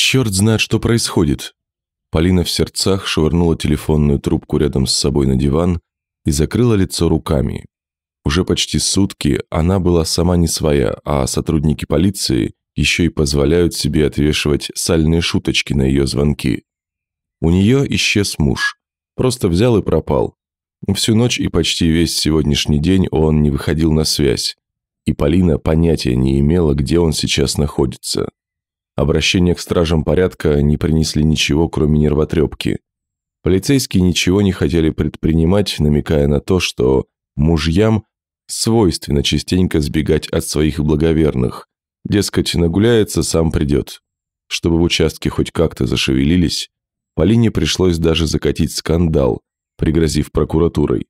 Черт знает, что происходит. Полина в сердцах швырнула телефонную трубку рядом с собой на диван и закрыла лицо руками. Уже почти сутки она была сама не своя, а сотрудники полиции еще и позволяют себе отвешивать сальные шуточки на ее звонки. У нее исчез муж. Просто взял и пропал. Всю ночь и почти весь сегодняшний день он не выходил на связь. И Полина понятия не имела, где он сейчас находится. Обращения к стражам порядка не принесли ничего, кроме нервотрепки. Полицейские ничего не хотели предпринимать, намекая на то, что мужьям свойственно частенько сбегать от своих благоверных. Дескать, нагуляется, сам придет. Чтобы в участке хоть как-то зашевелились, Полине пришлось даже закатить скандал, пригрозив прокуратурой.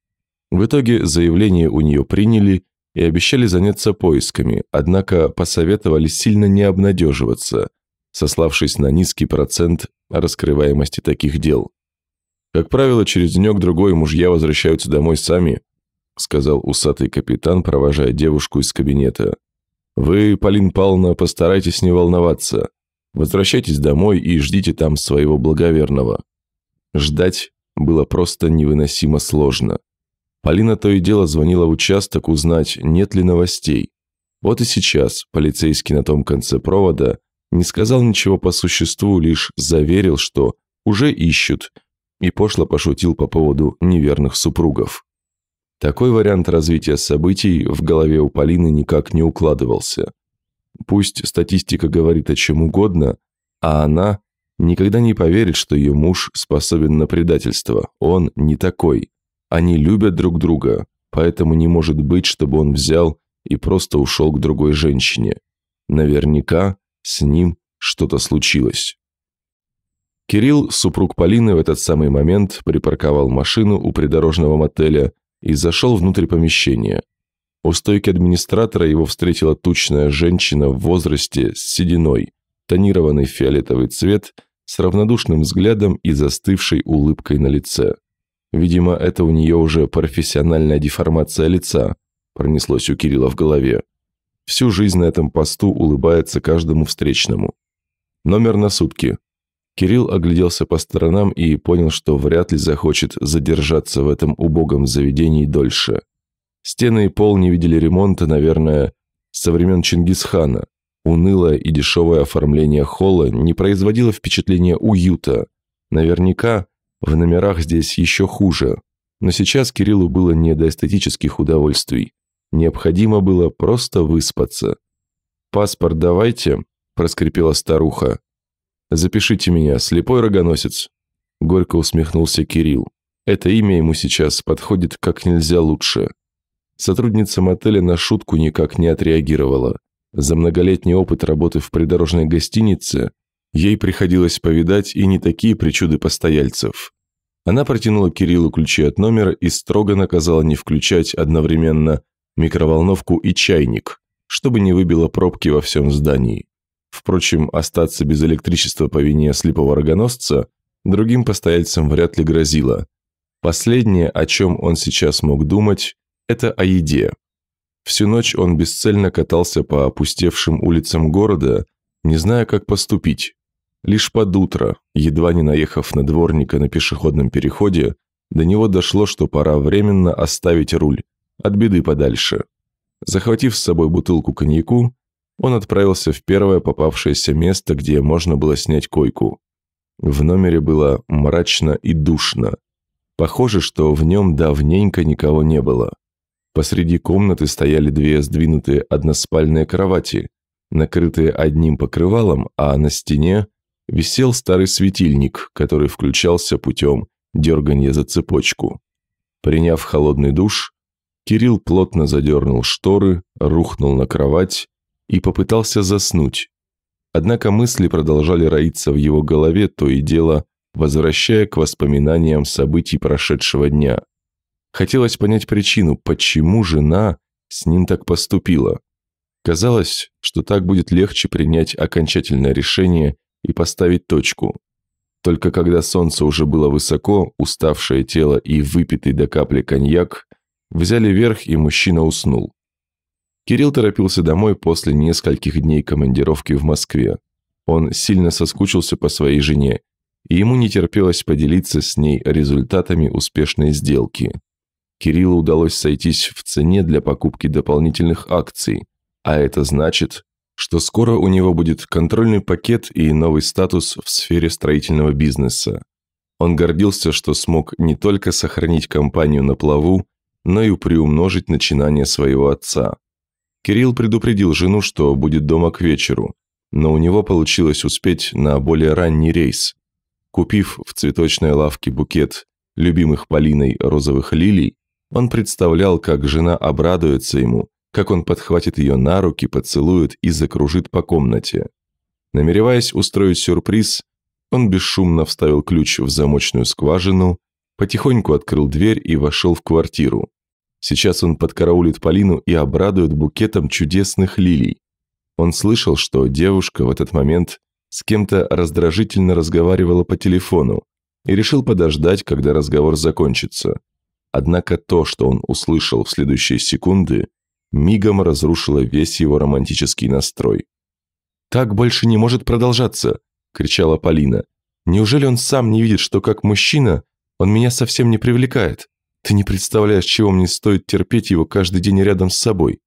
В итоге заявление у нее приняли и обещали заняться поисками, однако посоветовали сильно не обнадеживаться – сославшись на низкий процент раскрываемости таких дел. «Как правило, через денек-другой мужья возвращаются домой сами», сказал усатый капитан, провожая девушку из кабинета. «Вы, Полин Павловна, постарайтесь не волноваться. Возвращайтесь домой и ждите там своего благоверного». Ждать было просто невыносимо сложно. Полина то и дело звонила в участок узнать, нет ли новостей. Вот и сейчас полицейский на том конце провода не сказал ничего по существу, лишь заверил, что уже ищут, и пошло пошутил по поводу неверных супругов. Такой вариант развития событий в голове у Полины никак не укладывался. Пусть статистика говорит о чем угодно, а она никогда не поверит, что ее муж способен на предательство. Он не такой. Они любят друг друга, поэтому не может быть, чтобы он взял и просто ушел к другой женщине. Наверняка с ним что-то случилось. Кирилл, супруг Полины, в этот самый момент припарковал машину у придорожного мотеля и зашел внутрь помещения. У стойки администратора его встретила тучная женщина в возрасте с сединой, тонированный фиолетовый цвет, с равнодушным взглядом и застывшей улыбкой на лице. Видимо, это у нее уже профессиональная деформация лица, пронеслось у Кирилла в голове. Всю жизнь на этом посту улыбается каждому встречному. Номер на сутки. Кирилл огляделся по сторонам и понял, что вряд ли захочет задержаться в этом убогом заведении дольше. Стены и пол не видели ремонта, наверное, со времен Чингисхана. Унылое и дешевое оформление холла не производило впечатления уюта. Наверняка в номерах здесь еще хуже. Но сейчас Кириллу было не до эстетических удовольствий. Необходимо было просто выспаться. «Паспорт давайте», – проскрипела старуха. «Запишите меня, слепой рогоносец». Горько усмехнулся Кирилл. Это имя ему сейчас подходит как нельзя лучше. Сотрудница мотеля на шутку никак не отреагировала. За многолетний опыт работы в придорожной гостинице ей приходилось повидать и не такие причуды постояльцев. Она протянула Кириллу ключи от номера и строго наказала не включать одновременно микроволновку и чайник, чтобы не выбило пробки во всем здании. Впрочем, остаться без электричества по вине слепого рогоносца другим постояльцам вряд ли грозило. Последнее, о чем он сейчас мог думать, это о еде. Всю ночь он бесцельно катался по опустевшим улицам города, не зная, как поступить. Лишь под утро, едва не наехав на дворника на пешеходном переходе, до него дошло, что пора временно оставить руль от беды подальше. Захватив с собой бутылку коньяку, он отправился в первое попавшееся место, где можно было снять койку. В номере было мрачно и душно. Похоже, что в нем давненько никого не было. Посреди комнаты стояли две сдвинутые односпальные кровати, накрытые одним покрывалом, а на стене висел старый светильник, который включался путем дергания за цепочку. Приняв холодный душ, Кирилл плотно задернул шторы, рухнул на кровать и попытался заснуть. Однако мысли продолжали роиться в его голове, то и дело возвращая к воспоминаниям событий прошедшего дня. Хотелось понять причину, почему жена с ним так поступила. Казалось, что так будет легче принять окончательное решение и поставить точку. Только когда солнце уже было высоко, уставшее тело и выпитый до капли коньяк взяли верх, и мужчина уснул. Кирилл торопился домой после нескольких дней командировки в Москве. Он сильно соскучился по своей жене, и ему не терпелось поделиться с ней результатами успешной сделки. Кириллу удалось сойтись в цене для покупки дополнительных акций, а это значит, что скоро у него будет контрольный пакет и новый статус в сфере строительного бизнеса. Он гордился, что смог не только сохранить компанию на плаву, но и приумножить начинание своего отца. Кирилл предупредил жену, что будет дома к вечеру, но у него получилось успеть на более ранний рейс. Купив в цветочной лавке букет любимых Полиной розовых лилий, он представлял, как жена обрадуется ему, как он подхватит ее на руки, поцелует и закружит по комнате. Намереваясь устроить сюрприз, он бесшумно вставил ключ в замочную скважину, потихоньку открыл дверь и вошел в квартиру. Сейчас он подкараулит Полину и обрадует букетом чудесных лилий. Он слышал, что девушка в этот момент с кем-то раздражительно разговаривала по телефону и решил подождать, когда разговор закончится. Однако то, что он услышал в следующие секунды, мигом разрушило весь его романтический настрой. «Так больше не может продолжаться!» – кричала Полина. «Неужели он сам не видит, что как мужчина он меня совсем не привлекает?» Ты не представляешь, чего мне стоит терпеть его каждый день рядом с собой.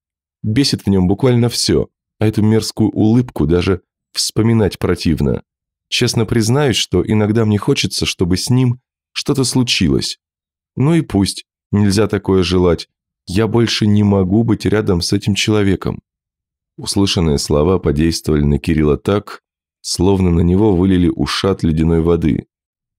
Бесит в нем буквально все, а эту мерзкую улыбку даже вспоминать противно. Честно признаюсь, что иногда мне хочется, чтобы с ним что-то случилось. Ну и пусть, нельзя такое желать. Я больше не могу быть рядом с этим человеком. Услышанные слова подействовали на Кирилла так, словно на него вылили ушат ледяной воды.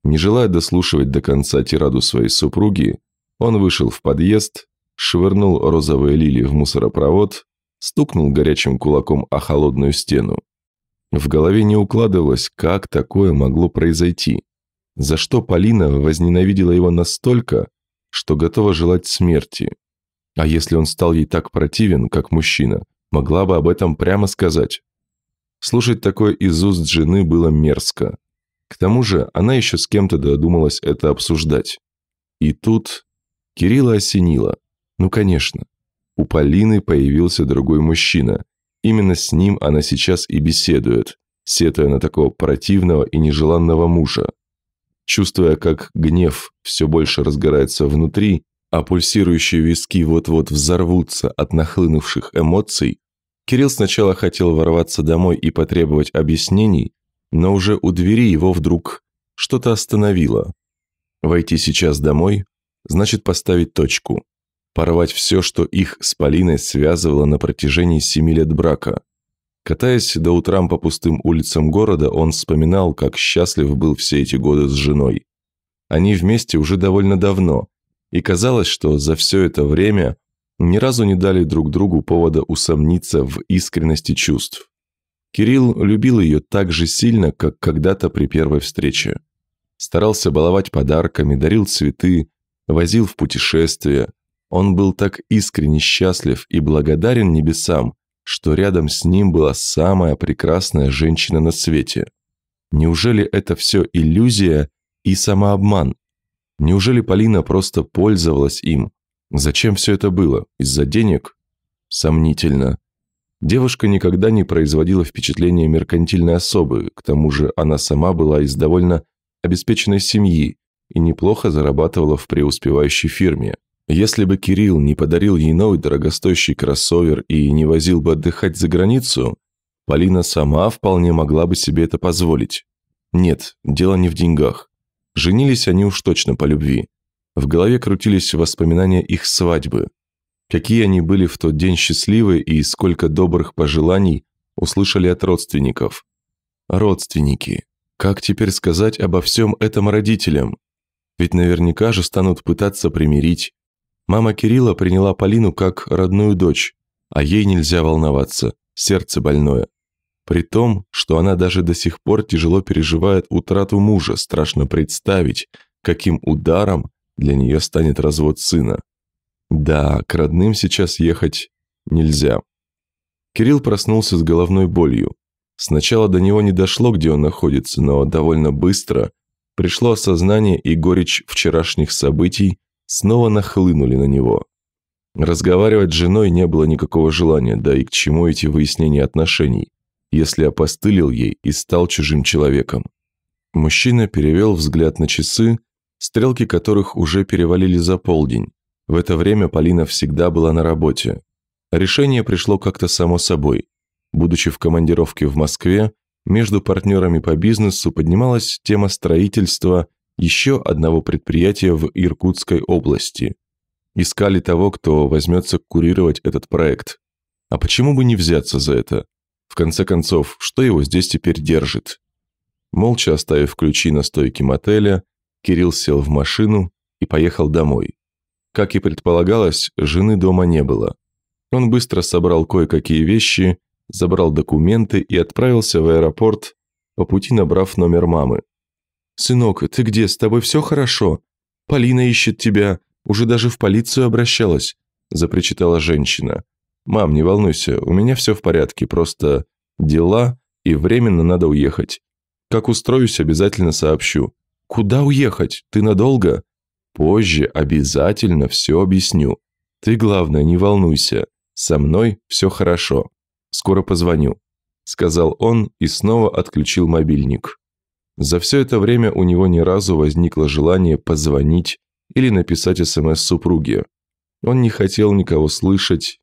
Не желая дослушивать до конца тираду своей супруги, он вышел в подъезд, швырнул розовые лилии в мусоропровод, стукнул горячим кулаком о холодную стену. В голове не укладывалось, как такое могло произойти. За что Полина возненавидела его настолько, что готова желать смерти. А если он стал ей так противен, как мужчина, могла бы об этом прямо сказать. Слушать такое из уст жены было мерзко. К тому же она еще с кем-то додумалась это обсуждать. И тут Кирилла осенило. Ну, конечно. У Полины появился другой мужчина. Именно с ним она сейчас и беседует, сетуя на такого противного и нежеланного мужа. Чувствуя, как гнев все больше разгорается внутри, а пульсирующие виски вот-вот взорвутся от нахлынувших эмоций, Кирилл сначала хотел ворваться домой и потребовать объяснений, но уже у двери его вдруг что-то остановило. Войти сейчас домой значит поставить точку, порвать все, что их с Полиной связывало на протяжении семи лет брака. Катаясь до утрам по пустым улицам города, он вспоминал, как счастлив был все эти годы с женой. Они вместе уже довольно давно, и казалось, что за все это время ни разу не дали друг другу повода усомниться в искренности чувств. Кирилл любил ее так же сильно, как когда-то при первой встрече. Старался баловать подарками, дарил цветы, возил в путешествия. Он был так искренне счастлив и благодарен небесам, что рядом с ним была самая прекрасная женщина на свете. Неужели это все иллюзия и самообман? Неужели Полина просто пользовалась им? Зачем все это было? Из-за денег? Сомнительно. Девушка никогда не производила впечатления меркантильной особы, к тому же она сама была из довольно обеспеченной семьи, и неплохо зарабатывала в преуспевающей фирме. Если бы Кирилл не подарил ей новый дорогостоящий кроссовер и не возил бы отдыхать за границу, Полина сама вполне могла бы себе это позволить. Нет, дело не в деньгах. Женились они уж точно по любви. В голове крутились воспоминания их свадьбы. Какие они были в тот день счастливы и сколько добрых пожеланий услышали от родственников. Родственники. Как теперь сказать обо всем этом родителям? Ведь наверняка же станут пытаться примирить. Мама Кирилла приняла Полину как родную дочь, а ей нельзя волноваться, сердце больное. При том, что она даже до сих пор тяжело переживает утрату мужа, страшно представить, каким ударом для нее станет развод сына. Да, к родным сейчас ехать нельзя. Кирилл проснулся с головной болью. Сначала до него не дошло, где он находится, но довольно быстро пришло осознание и горечь вчерашних событий снова нахлынули на него. Разговаривать с женой не было никакого желания, да и к чему эти выяснения отношений, если опостылил ей и стал чужим человеком. Мужчина перевел взгляд на часы, стрелки которых уже перевалили за полдень. В это время Полина всегда была на работе. Решение пришло как-то само собой. Будучи в командировке в Москве, между партнерами по бизнесу поднималась тема строительства еще одного предприятия в Иркутской области. Искали того, кто возьмется курировать этот проект. А почему бы не взяться за это? В конце концов, что его здесь теперь держит? Молча оставив ключи на стойке мотеля, Кирилл сел в машину и поехал домой. Как и предполагалось, жены дома не было. Он быстро собрал кое-какие вещи забрал документы и отправился в аэропорт, по пути набрав номер мамы. «Сынок, ты где? С тобой все хорошо? Полина ищет тебя. Уже даже в полицию обращалась», – запричитала женщина. «Мам, не волнуйся, у меня все в порядке, просто дела и временно надо уехать. Как устроюсь, обязательно сообщу». «Куда уехать? Ты надолго?» «Позже обязательно все объясню. Ты, главное, не волнуйся. Со мной все хорошо». Скоро позвоню», — сказал он и снова отключил мобильник. За все это время у него ни разу возникло желание позвонить или написать СМС супруге. Он не хотел никого слышать,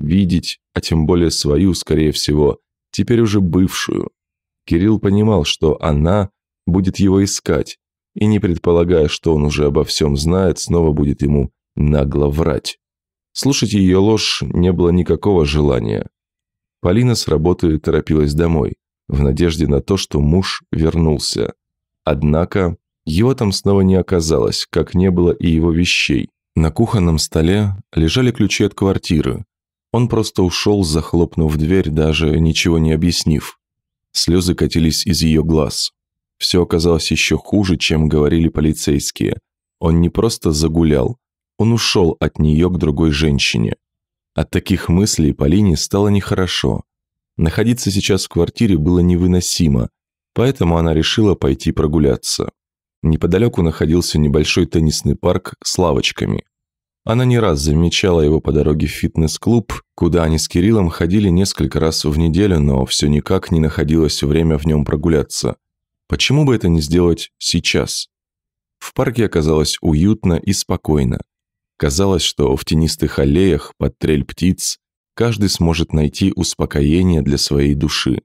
видеть, а тем более свою, скорее всего, теперь уже бывшую. Кирилл понимал, что она будет его искать, и не предполагая, что он уже обо всем знает, снова будет ему нагло врать. Слушать ее ложь не было никакого желания. Полина с работы торопилась домой, в надежде на то, что муж вернулся. Однако его там снова не оказалось, как не было и его вещей. На кухонном столе лежали ключи от квартиры. Он просто ушел, захлопнув дверь, даже ничего не объяснив. Слезы катились из ее глаз. Все оказалось еще хуже, чем говорили полицейские. Он не просто загулял, он ушел от нее к другой женщине. От таких мыслей Полине стало нехорошо. Находиться сейчас в квартире было невыносимо, поэтому она решила пойти прогуляться. Неподалеку находился небольшой теннисный парк с лавочками. Она не раз замечала его по дороге в фитнес-клуб, куда они с Кириллом ходили несколько раз в неделю, но все никак не находилось время в нем прогуляться. Почему бы это не сделать сейчас? В парке оказалось уютно и спокойно. Казалось, что в тенистых аллеях под трель птиц каждый сможет найти успокоение для своей души.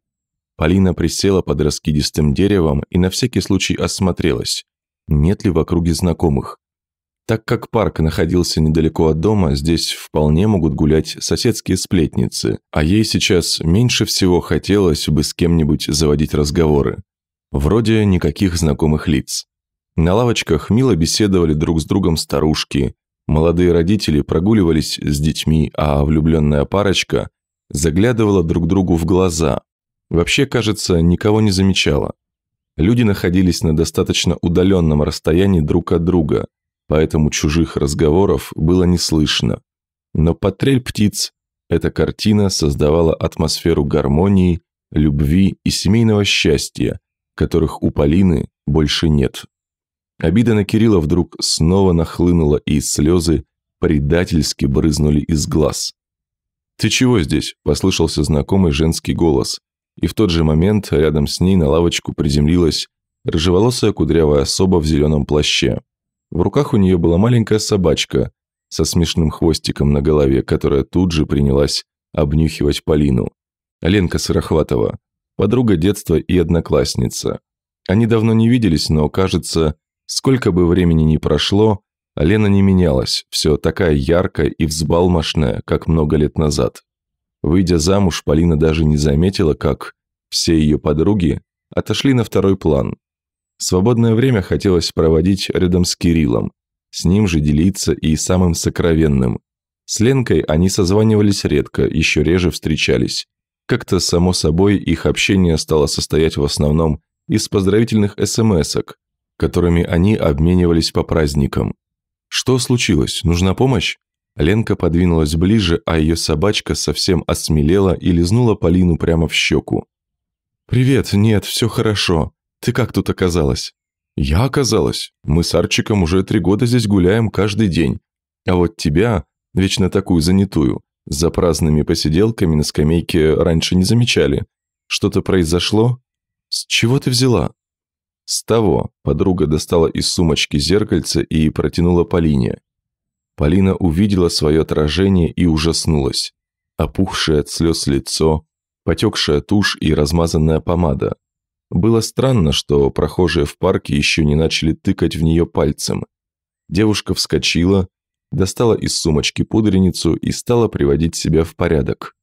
Полина присела под раскидистым деревом и на всякий случай осмотрелась, нет ли в округе знакомых. Так как парк находился недалеко от дома, здесь вполне могут гулять соседские сплетницы, а ей сейчас меньше всего хотелось бы с кем-нибудь заводить разговоры. Вроде никаких знакомых лиц. На лавочках мило беседовали друг с другом старушки, Молодые родители прогуливались с детьми, а влюбленная парочка заглядывала друг другу в глаза. Вообще, кажется, никого не замечала. Люди находились на достаточно удаленном расстоянии друг от друга, поэтому чужих разговоров было не слышно. Но потрель птиц эта картина создавала атмосферу гармонии, любви и семейного счастья, которых у Полины больше нет. Обида на Кирилла вдруг снова нахлынула, и слезы предательски брызнули из глаз. «Ты чего здесь?» – послышался знакомый женский голос. И в тот же момент рядом с ней на лавочку приземлилась рыжеволосая кудрявая особа в зеленом плаще. В руках у нее была маленькая собачка со смешным хвостиком на голове, которая тут же принялась обнюхивать Полину. Ленка Сырохватова, подруга детства и одноклассница. Они давно не виделись, но, кажется, Сколько бы времени ни прошло, а Лена не менялась, все такая яркая и взбалмошная, как много лет назад. Выйдя замуж, Полина даже не заметила, как все ее подруги отошли на второй план. Свободное время хотелось проводить рядом с Кириллом, с ним же делиться и самым сокровенным. С Ленкой они созванивались редко, еще реже встречались. Как-то само собой их общение стало состоять в основном из поздравительных смс-ок, которыми они обменивались по праздникам. «Что случилось? Нужна помощь?» Ленка подвинулась ближе, а ее собачка совсем осмелела и лизнула Полину прямо в щеку. «Привет, нет, все хорошо. Ты как тут оказалась?» «Я оказалась. Мы с Арчиком уже три года здесь гуляем каждый день. А вот тебя, вечно такую занятую, за праздными посиделками на скамейке раньше не замечали. Что-то произошло? С чего ты взяла? С того подруга достала из сумочки зеркальце и протянула Полине. Полина увидела свое отражение и ужаснулась. Опухшее от слез лицо, потекшая тушь и размазанная помада. Было странно, что прохожие в парке еще не начали тыкать в нее пальцем. Девушка вскочила, достала из сумочки пудреницу и стала приводить себя в порядок.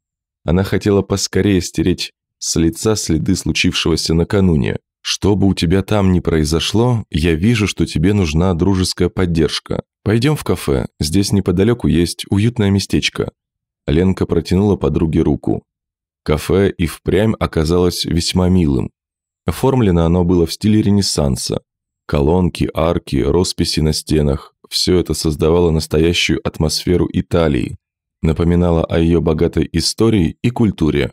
Она хотела поскорее стереть с лица следы случившегося накануне, что бы у тебя там ни произошло, я вижу, что тебе нужна дружеская поддержка. Пойдем в кафе, здесь неподалеку есть уютное местечко». Ленка протянула подруге руку. Кафе и впрямь оказалось весьма милым. Оформлено оно было в стиле Ренессанса. Колонки, арки, росписи на стенах – все это создавало настоящую атмосферу Италии, напоминало о ее богатой истории и культуре.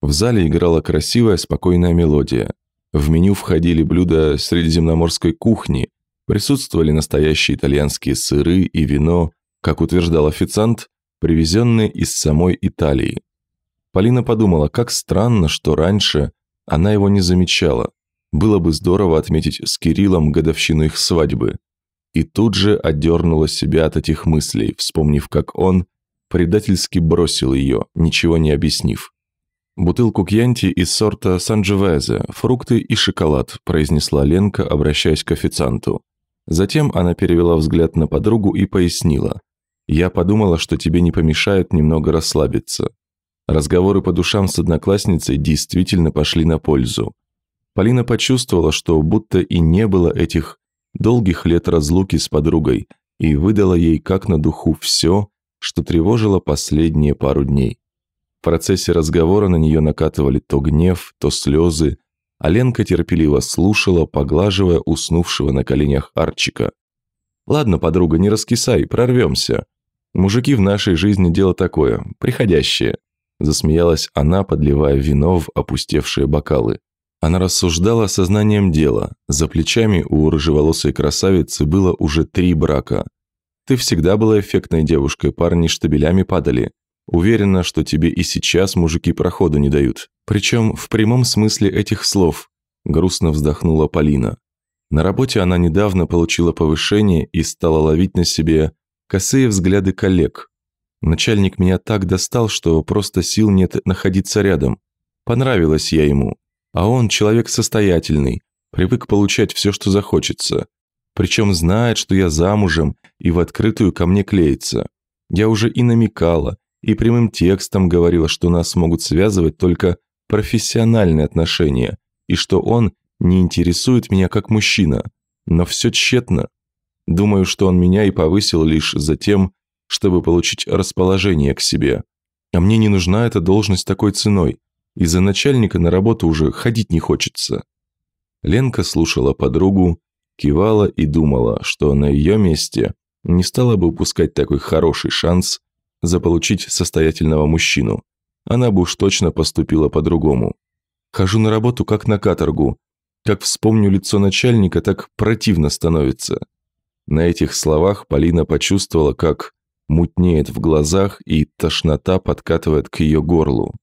В зале играла красивая спокойная мелодия – в меню входили блюда средиземноморской кухни, присутствовали настоящие итальянские сыры и вино, как утверждал официант, привезенные из самой Италии. Полина подумала, как странно, что раньше она его не замечала. Было бы здорово отметить с Кириллом годовщину их свадьбы. И тут же отдернула себя от этих мыслей, вспомнив, как он предательски бросил ее, ничего не объяснив. «Бутылку кьянти из сорта Санджевезе, фрукты и шоколад», – произнесла Ленка, обращаясь к официанту. Затем она перевела взгляд на подругу и пояснила. «Я подумала, что тебе не помешает немного расслабиться. Разговоры по душам с одноклассницей действительно пошли на пользу. Полина почувствовала, что будто и не было этих долгих лет разлуки с подругой, и выдала ей как на духу все, что тревожило последние пару дней процессе разговора на нее накатывали то гнев, то слезы, а Ленка терпеливо слушала, поглаживая уснувшего на коленях Арчика. «Ладно, подруга, не раскисай, прорвемся. Мужики в нашей жизни дело такое, приходящее», засмеялась она, подливая вино в опустевшие бокалы. Она рассуждала сознанием дела. За плечами у рыжеволосой красавицы было уже три брака. Ты всегда была эффектной девушкой, парни штабелями падали. Уверена, что тебе и сейчас мужики проходу не дают. Причем в прямом смысле этих слов», – грустно вздохнула Полина. На работе она недавно получила повышение и стала ловить на себе косые взгляды коллег. Начальник меня так достал, что просто сил нет находиться рядом. Понравилась я ему. А он человек состоятельный, привык получать все, что захочется. Причем знает, что я замужем и в открытую ко мне клеится. Я уже и намекала, и прямым текстом говорил, что нас могут связывать только профессиональные отношения, и что он не интересует меня как мужчина. Но все тщетно. Думаю, что он меня и повысил лишь за тем, чтобы получить расположение к себе. А мне не нужна эта должность такой ценой. Из-за начальника на работу уже ходить не хочется». Ленка слушала подругу, кивала и думала, что на ее месте не стала бы упускать такой хороший шанс заполучить состоятельного мужчину. Она бы уж точно поступила по-другому. Хожу на работу как на каторгу. Как вспомню лицо начальника, так противно становится. На этих словах Полина почувствовала, как мутнеет в глазах и тошнота подкатывает к ее горлу.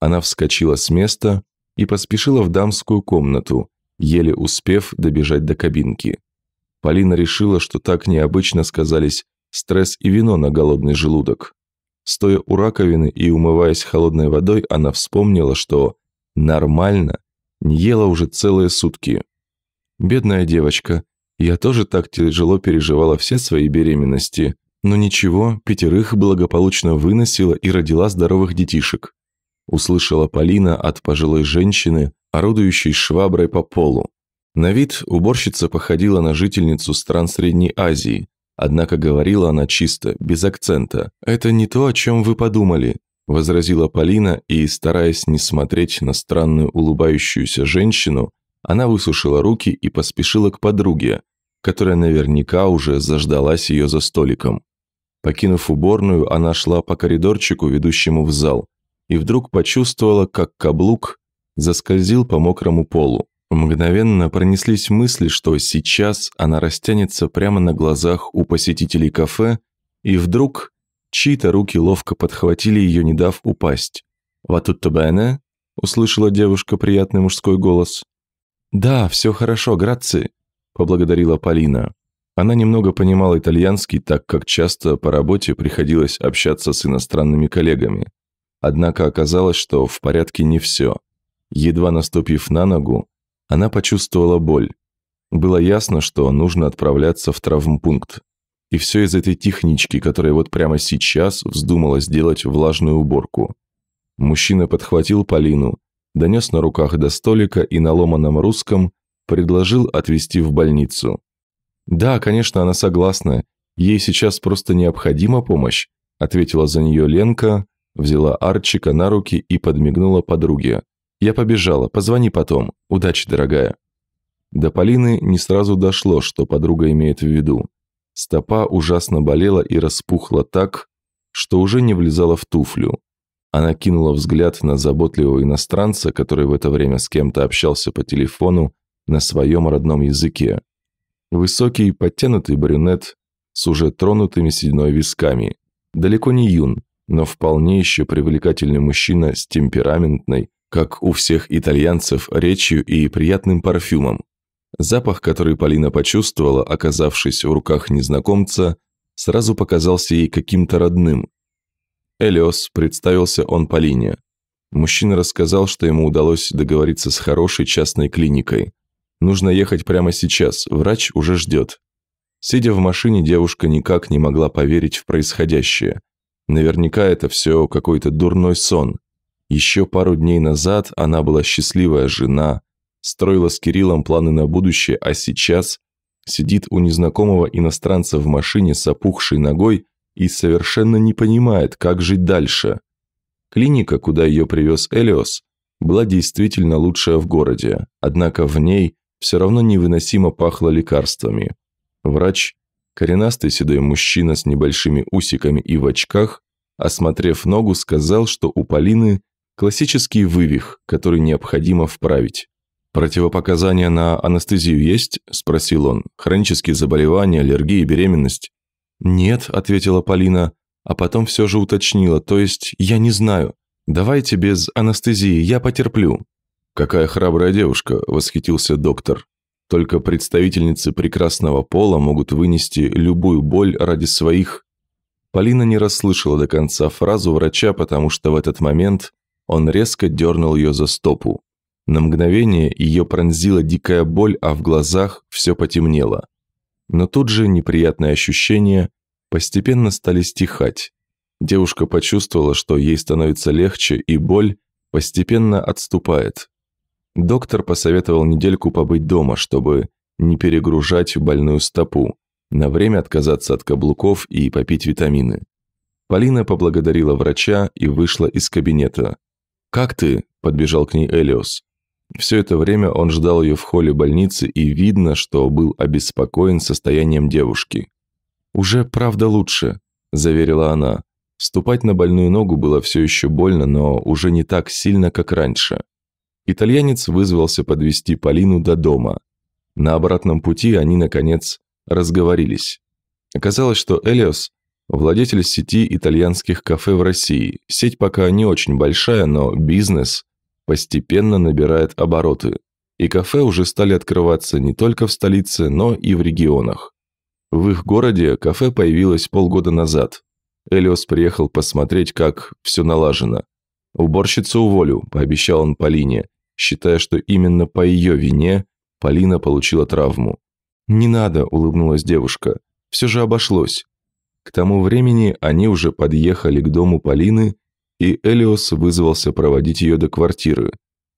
Она вскочила с места и поспешила в дамскую комнату, еле успев добежать до кабинки. Полина решила, что так необычно сказались Стресс и вино на голодный желудок. Стоя у раковины и умываясь холодной водой, она вспомнила, что нормально не ела уже целые сутки. Бедная девочка, я тоже так тяжело переживала все свои беременности, но ничего, пятерых благополучно выносила и родила здоровых детишек. Услышала Полина от пожилой женщины, орудующей шваброй по полу. На вид уборщица походила на жительницу стран Средней Азии, Однако говорила она чисто, без акцента. «Это не то, о чем вы подумали», – возразила Полина, и, стараясь не смотреть на странную улыбающуюся женщину, она высушила руки и поспешила к подруге, которая наверняка уже заждалась ее за столиком. Покинув уборную, она шла по коридорчику, ведущему в зал, и вдруг почувствовала, как каблук заскользил по мокрому полу. Мгновенно пронеслись мысли, что сейчас она растянется прямо на глазах у посетителей кафе, и вдруг чьи-то руки ловко подхватили ее, не дав упасть. «Ва тут-то бене?» – услышала девушка приятный мужской голос. «Да, все хорошо, грации», – поблагодарила Полина. Она немного понимала итальянский, так как часто по работе приходилось общаться с иностранными коллегами. Однако оказалось, что в порядке не все. Едва наступив на ногу, она почувствовала боль. Было ясно, что нужно отправляться в травмпункт. И все из этой технички, которая вот прямо сейчас вздумала сделать влажную уборку. Мужчина подхватил Полину, донес на руках до столика и на ломаном русском предложил отвезти в больницу. «Да, конечно, она согласна. Ей сейчас просто необходима помощь», ответила за нее Ленка, взяла Арчика на руки и подмигнула подруге. «Я побежала, позвони потом. Удачи, дорогая». До Полины не сразу дошло, что подруга имеет в виду. Стопа ужасно болела и распухла так, что уже не влезала в туфлю. Она кинула взгляд на заботливого иностранца, который в это время с кем-то общался по телефону на своем родном языке. Высокий, подтянутый брюнет с уже тронутыми сединой висками. Далеко не юн, но вполне еще привлекательный мужчина с темпераментной, как у всех итальянцев, речью и приятным парфюмом. Запах, который Полина почувствовала, оказавшись в руках незнакомца, сразу показался ей каким-то родным. Элиос, представился он Полине. Мужчина рассказал, что ему удалось договориться с хорошей частной клиникой. Нужно ехать прямо сейчас, врач уже ждет. Сидя в машине, девушка никак не могла поверить в происходящее. Наверняка это все какой-то дурной сон. Еще пару дней назад она была счастливая жена, строила с Кириллом планы на будущее, а сейчас сидит у незнакомого иностранца в машине с опухшей ногой и совершенно не понимает, как жить дальше. Клиника, куда ее привез Элиос, была действительно лучшая в городе, однако в ней все равно невыносимо пахло лекарствами. Врач, коренастый седой мужчина с небольшими усиками и в очках, осмотрев ногу, сказал, что у Полины Классический вывих, который необходимо вправить. «Противопоказания на анестезию есть?» – спросил он. «Хронические заболевания, аллергии, беременность?» «Нет», – ответила Полина, а потом все же уточнила, то есть «я не знаю». «Давайте без анестезии, я потерплю». «Какая храбрая девушка», – восхитился доктор. «Только представительницы прекрасного пола могут вынести любую боль ради своих...» Полина не расслышала до конца фразу врача, потому что в этот момент он резко дернул ее за стопу. На мгновение ее пронзила дикая боль, а в глазах все потемнело. Но тут же неприятные ощущения постепенно стали стихать. Девушка почувствовала, что ей становится легче, и боль постепенно отступает. Доктор посоветовал недельку побыть дома, чтобы не перегружать больную стопу, на время отказаться от каблуков и попить витамины. Полина поблагодарила врача и вышла из кабинета. «Как ты?» – подбежал к ней Элиос. Все это время он ждал ее в холле больницы, и видно, что был обеспокоен состоянием девушки. «Уже правда лучше», – заверила она. Ступать на больную ногу было все еще больно, но уже не так сильно, как раньше. Итальянец вызвался подвести Полину до дома. На обратном пути они, наконец, разговорились. Оказалось, что Элиос Владель сети итальянских кафе в России. Сеть пока не очень большая, но бизнес постепенно набирает обороты. И кафе уже стали открываться не только в столице, но и в регионах. В их городе кафе появилось полгода назад. Элиос приехал посмотреть, как все налажено. «Уборщицу уволю», – пообещал он Полине, считая, что именно по ее вине Полина получила травму. «Не надо», – улыбнулась девушка. «Все же обошлось. К тому времени они уже подъехали к дому Полины, и Элиос вызвался проводить ее до квартиры.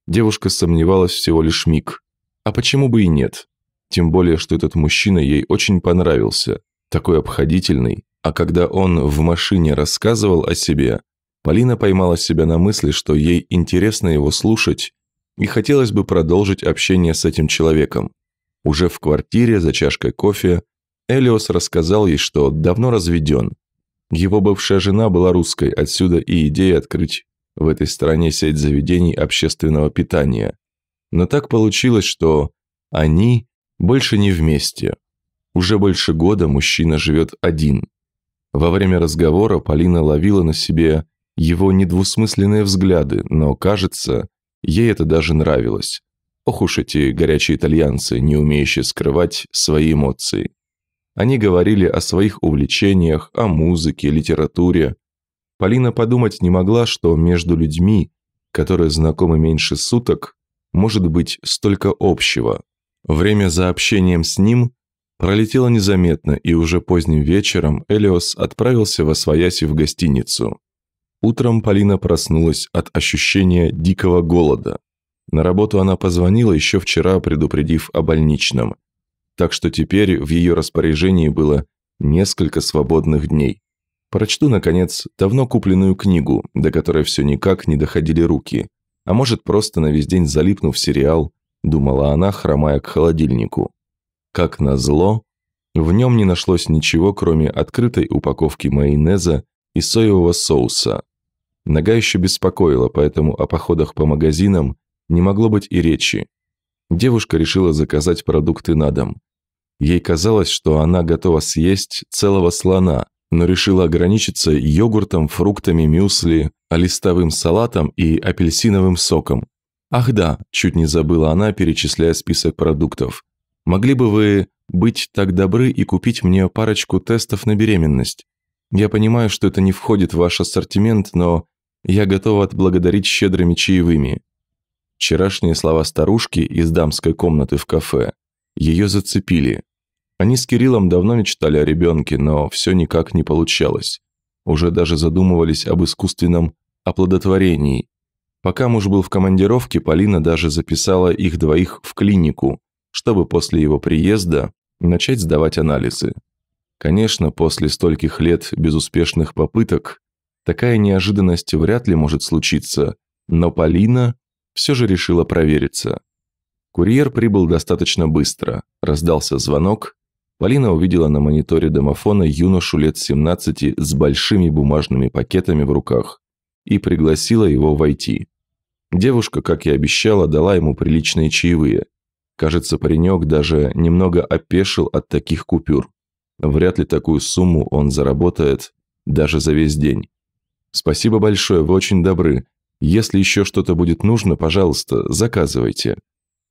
Девушка сомневалась всего лишь миг. А почему бы и нет? Тем более, что этот мужчина ей очень понравился, такой обходительный. А когда он в машине рассказывал о себе, Полина поймала себя на мысли, что ей интересно его слушать, и хотелось бы продолжить общение с этим человеком. Уже в квартире за чашкой кофе Элиос рассказал ей, что давно разведен. Его бывшая жена была русской, отсюда и идея открыть в этой стране сеть заведений общественного питания. Но так получилось, что они больше не вместе. Уже больше года мужчина живет один. Во время разговора Полина ловила на себе его недвусмысленные взгляды, но, кажется, ей это даже нравилось. Ох уж эти горячие итальянцы, не умеющие скрывать свои эмоции. Они говорили о своих увлечениях, о музыке, литературе. Полина подумать не могла, что между людьми, которые знакомы меньше суток, может быть столько общего. Время за общением с ним пролетело незаметно, и уже поздним вечером Элиос отправился во свояси в гостиницу. Утром Полина проснулась от ощущения дикого голода. На работу она позвонила еще вчера, предупредив о больничном – так что теперь в ее распоряжении было несколько свободных дней. Прочту, наконец, давно купленную книгу, до которой все никак не доходили руки, а может, просто на весь день залипнув сериал, думала она, хромая к холодильнику. Как назло, в нем не нашлось ничего, кроме открытой упаковки майонеза и соевого соуса. Нога еще беспокоила, поэтому о походах по магазинам не могло быть и речи. Девушка решила заказать продукты на дом, Ей казалось, что она готова съесть целого слона, но решила ограничиться йогуртом, фруктами, мюсли, листовым салатом и апельсиновым соком. «Ах да», – чуть не забыла она, перечисляя список продуктов. «Могли бы вы быть так добры и купить мне парочку тестов на беременность? Я понимаю, что это не входит в ваш ассортимент, но я готова отблагодарить щедрыми чаевыми». Вчерашние слова старушки из дамской комнаты в кафе ее зацепили. Они с Кириллом давно мечтали о ребенке, но все никак не получалось. Уже даже задумывались об искусственном оплодотворении. Пока муж был в командировке, Полина даже записала их двоих в клинику, чтобы после его приезда начать сдавать анализы. Конечно, после стольких лет безуспешных попыток такая неожиданность вряд ли может случиться, но Полина все же решила провериться. Курьер прибыл достаточно быстро, раздался звонок, Полина увидела на мониторе домофона юношу лет 17 с большими бумажными пакетами в руках и пригласила его войти. Девушка, как и обещала, дала ему приличные чаевые. Кажется, паренек даже немного опешил от таких купюр. Вряд ли такую сумму он заработает даже за весь день. «Спасибо большое, вы очень добры. Если еще что-то будет нужно, пожалуйста, заказывайте»,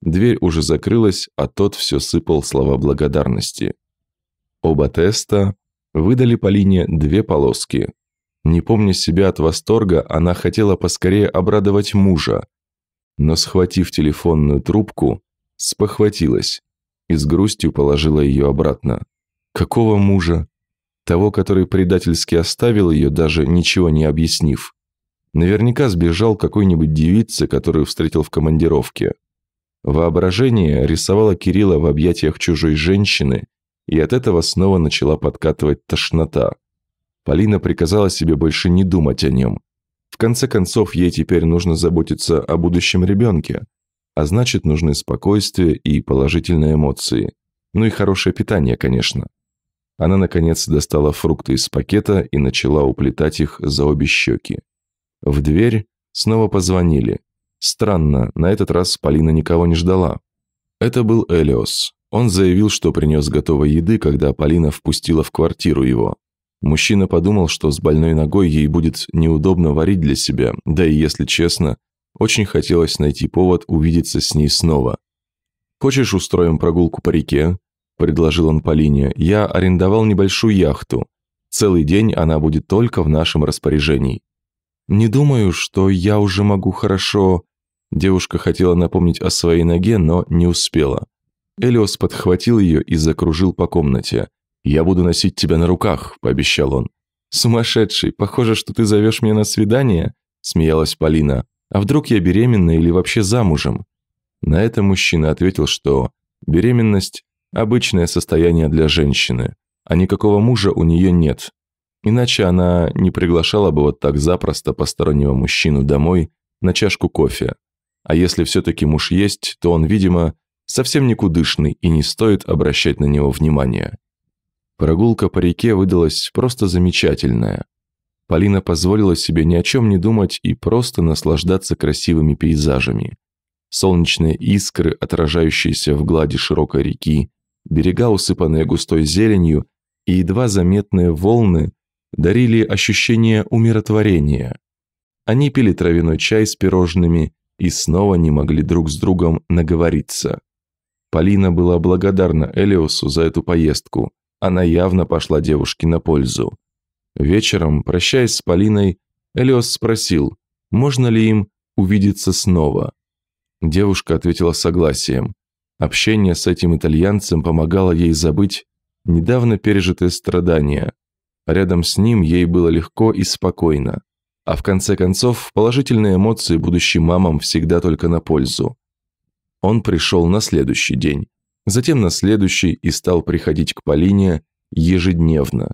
Дверь уже закрылась, а тот все сыпал слова благодарности. Оба теста выдали Полине две полоски. Не помня себя от восторга, она хотела поскорее обрадовать мужа, но, схватив телефонную трубку, спохватилась и с грустью положила ее обратно. Какого мужа? Того, который предательски оставил ее, даже ничего не объяснив. Наверняка сбежал какой-нибудь девице, которую встретил в командировке. Воображение рисовало Кирилла в объятиях чужой женщины, и от этого снова начала подкатывать тошнота. Полина приказала себе больше не думать о нем. В конце концов, ей теперь нужно заботиться о будущем ребенке, а значит, нужны спокойствие и положительные эмоции. Ну и хорошее питание, конечно. Она, наконец, достала фрукты из пакета и начала уплетать их за обе щеки. В дверь снова позвонили. Странно, на этот раз Полина никого не ждала. Это был Элиос. Он заявил, что принес готовой еды, когда Полина впустила в квартиру его. Мужчина подумал, что с больной ногой ей будет неудобно варить для себя, да и, если честно, очень хотелось найти повод увидеться с ней снова. «Хочешь, устроим прогулку по реке?» – предложил он Полине. «Я арендовал небольшую яхту. Целый день она будет только в нашем распоряжении». «Не думаю, что я уже могу хорошо...» Девушка хотела напомнить о своей ноге, но не успела. Элиос подхватил ее и закружил по комнате. «Я буду носить тебя на руках», – пообещал он. «Сумасшедший, похоже, что ты зовешь меня на свидание», – смеялась Полина. «А вдруг я беременна или вообще замужем?» На это мужчина ответил, что беременность – обычное состояние для женщины, а никакого мужа у нее нет. Иначе она не приглашала бы вот так запросто постороннего мужчину домой на чашку кофе. А если все-таки муж есть, то он, видимо, совсем никудышный и не стоит обращать на него внимания. Прогулка по реке выдалась просто замечательная. Полина позволила себе ни о чем не думать и просто наслаждаться красивыми пейзажами. Солнечные искры, отражающиеся в глади широкой реки, берега, усыпанные густой зеленью, и едва заметные волны дарили ощущение умиротворения. Они пили травяной чай с пирожными и снова не могли друг с другом наговориться. Полина была благодарна Элиосу за эту поездку. Она явно пошла девушке на пользу. Вечером, прощаясь с Полиной, Элиос спросил, можно ли им увидеться снова. Девушка ответила согласием. Общение с этим итальянцем помогало ей забыть недавно пережитые страдания. Рядом с ним ей было легко и спокойно. А в конце концов, положительные эмоции будущим мамам всегда только на пользу. Он пришел на следующий день, затем на следующий и стал приходить к Полине ежедневно.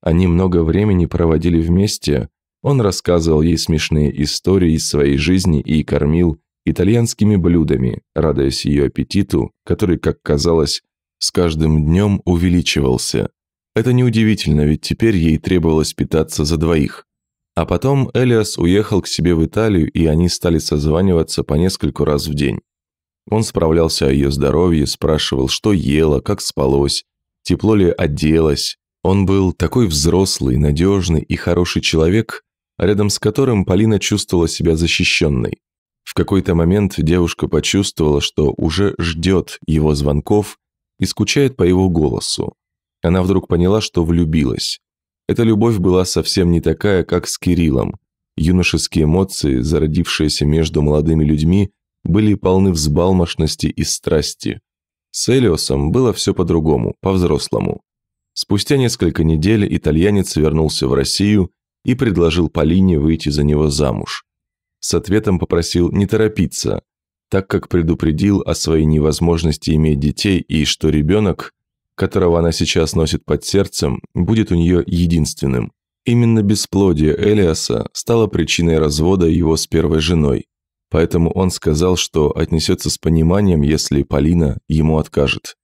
Они много времени проводили вместе, он рассказывал ей смешные истории из своей жизни и кормил итальянскими блюдами, радуясь ее аппетиту, который, как казалось, с каждым днем увеличивался. Это неудивительно, ведь теперь ей требовалось питаться за двоих. А потом Элиас уехал к себе в Италию, и они стали созваниваться по нескольку раз в день. Он справлялся о ее здоровье, спрашивал, что ела, как спалось, тепло ли оделась. Он был такой взрослый, надежный и хороший человек, рядом с которым Полина чувствовала себя защищенной. В какой-то момент девушка почувствовала, что уже ждет его звонков и скучает по его голосу. Она вдруг поняла, что влюбилась. Эта любовь была совсем не такая, как с Кириллом. Юношеские эмоции, зародившиеся между молодыми людьми, были полны взбалмошности и страсти. С Элиосом было все по-другому, по-взрослому. Спустя несколько недель итальянец вернулся в Россию и предложил Полине выйти за него замуж. С ответом попросил не торопиться, так как предупредил о своей невозможности иметь детей и что ребенок, которого она сейчас носит под сердцем, будет у нее единственным. Именно бесплодие Элиаса стало причиной развода его с первой женой, поэтому он сказал, что отнесется с пониманием, если Полина ему откажет.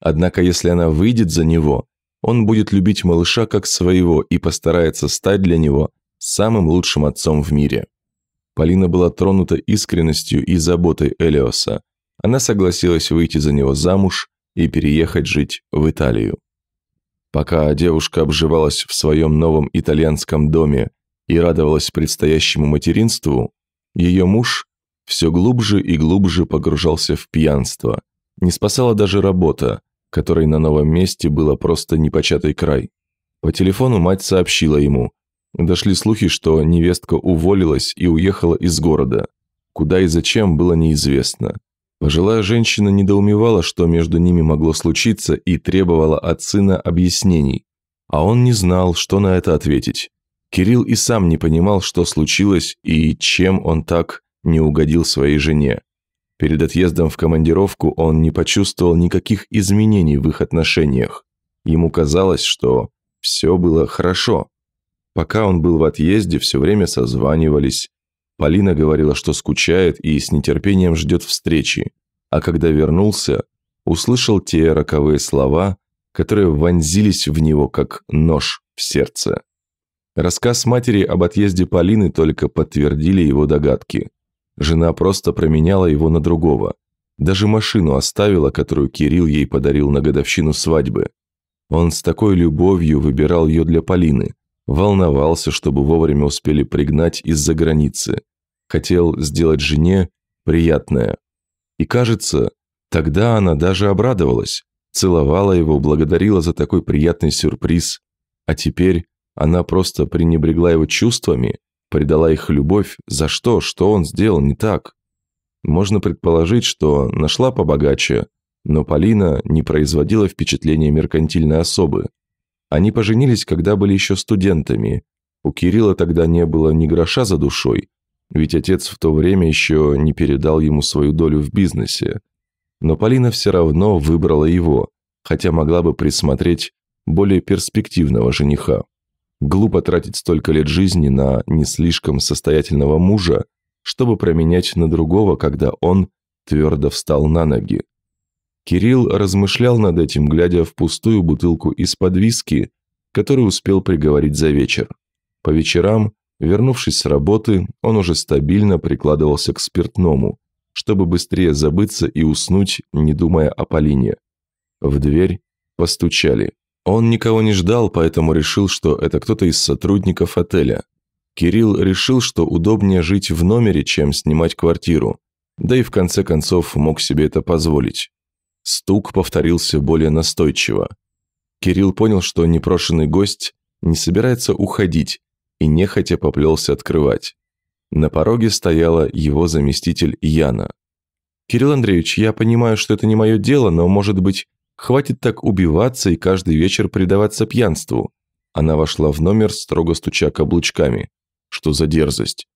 Однако если она выйдет за него, он будет любить малыша как своего и постарается стать для него самым лучшим отцом в мире. Полина была тронута искренностью и заботой Элиоса. Она согласилась выйти за него замуж, и переехать жить в Италию. Пока девушка обживалась в своем новом итальянском доме и радовалась предстоящему материнству, ее муж все глубже и глубже погружался в пьянство. Не спасала даже работа, которой на новом месте было просто непочатый край. По телефону мать сообщила ему. Дошли слухи, что невестка уволилась и уехала из города. Куда и зачем было неизвестно. Пожилая женщина недоумевала, что между ними могло случиться, и требовала от сына объяснений. А он не знал, что на это ответить. Кирилл и сам не понимал, что случилось и чем он так не угодил своей жене. Перед отъездом в командировку он не почувствовал никаких изменений в их отношениях. Ему казалось, что все было хорошо. Пока он был в отъезде, все время созванивались, Полина говорила, что скучает и с нетерпением ждет встречи, а когда вернулся, услышал те роковые слова, которые вонзились в него, как нож в сердце. Рассказ матери об отъезде Полины только подтвердили его догадки. Жена просто променяла его на другого. Даже машину оставила, которую Кирилл ей подарил на годовщину свадьбы. Он с такой любовью выбирал ее для Полины. Волновался, чтобы вовремя успели пригнать из-за границы хотел сделать жене приятное. И кажется, тогда она даже обрадовалась, целовала его, благодарила за такой приятный сюрприз. А теперь она просто пренебрегла его чувствами, предала их любовь. За что? Что он сделал не так? Можно предположить, что нашла побогаче, но Полина не производила впечатления меркантильной особы. Они поженились, когда были еще студентами. У Кирилла тогда не было ни гроша за душой, ведь отец в то время еще не передал ему свою долю в бизнесе. Но Полина все равно выбрала его, хотя могла бы присмотреть более перспективного жениха. Глупо тратить столько лет жизни на не слишком состоятельного мужа, чтобы променять на другого, когда он твердо встал на ноги. Кирилл размышлял над этим, глядя в пустую бутылку из-под виски, которую успел приговорить за вечер. По вечерам Вернувшись с работы, он уже стабильно прикладывался к спиртному, чтобы быстрее забыться и уснуть, не думая о Полине. В дверь постучали. Он никого не ждал, поэтому решил, что это кто-то из сотрудников отеля. Кирилл решил, что удобнее жить в номере, чем снимать квартиру. Да и в конце концов мог себе это позволить. Стук повторился более настойчиво. Кирилл понял, что непрошенный гость не собирается уходить, и нехотя поплелся открывать. На пороге стояла его заместитель Яна. «Кирилл Андреевич, я понимаю, что это не мое дело, но, может быть, хватит так убиваться и каждый вечер предаваться пьянству?» Она вошла в номер, строго стуча каблучками. Что за дерзость?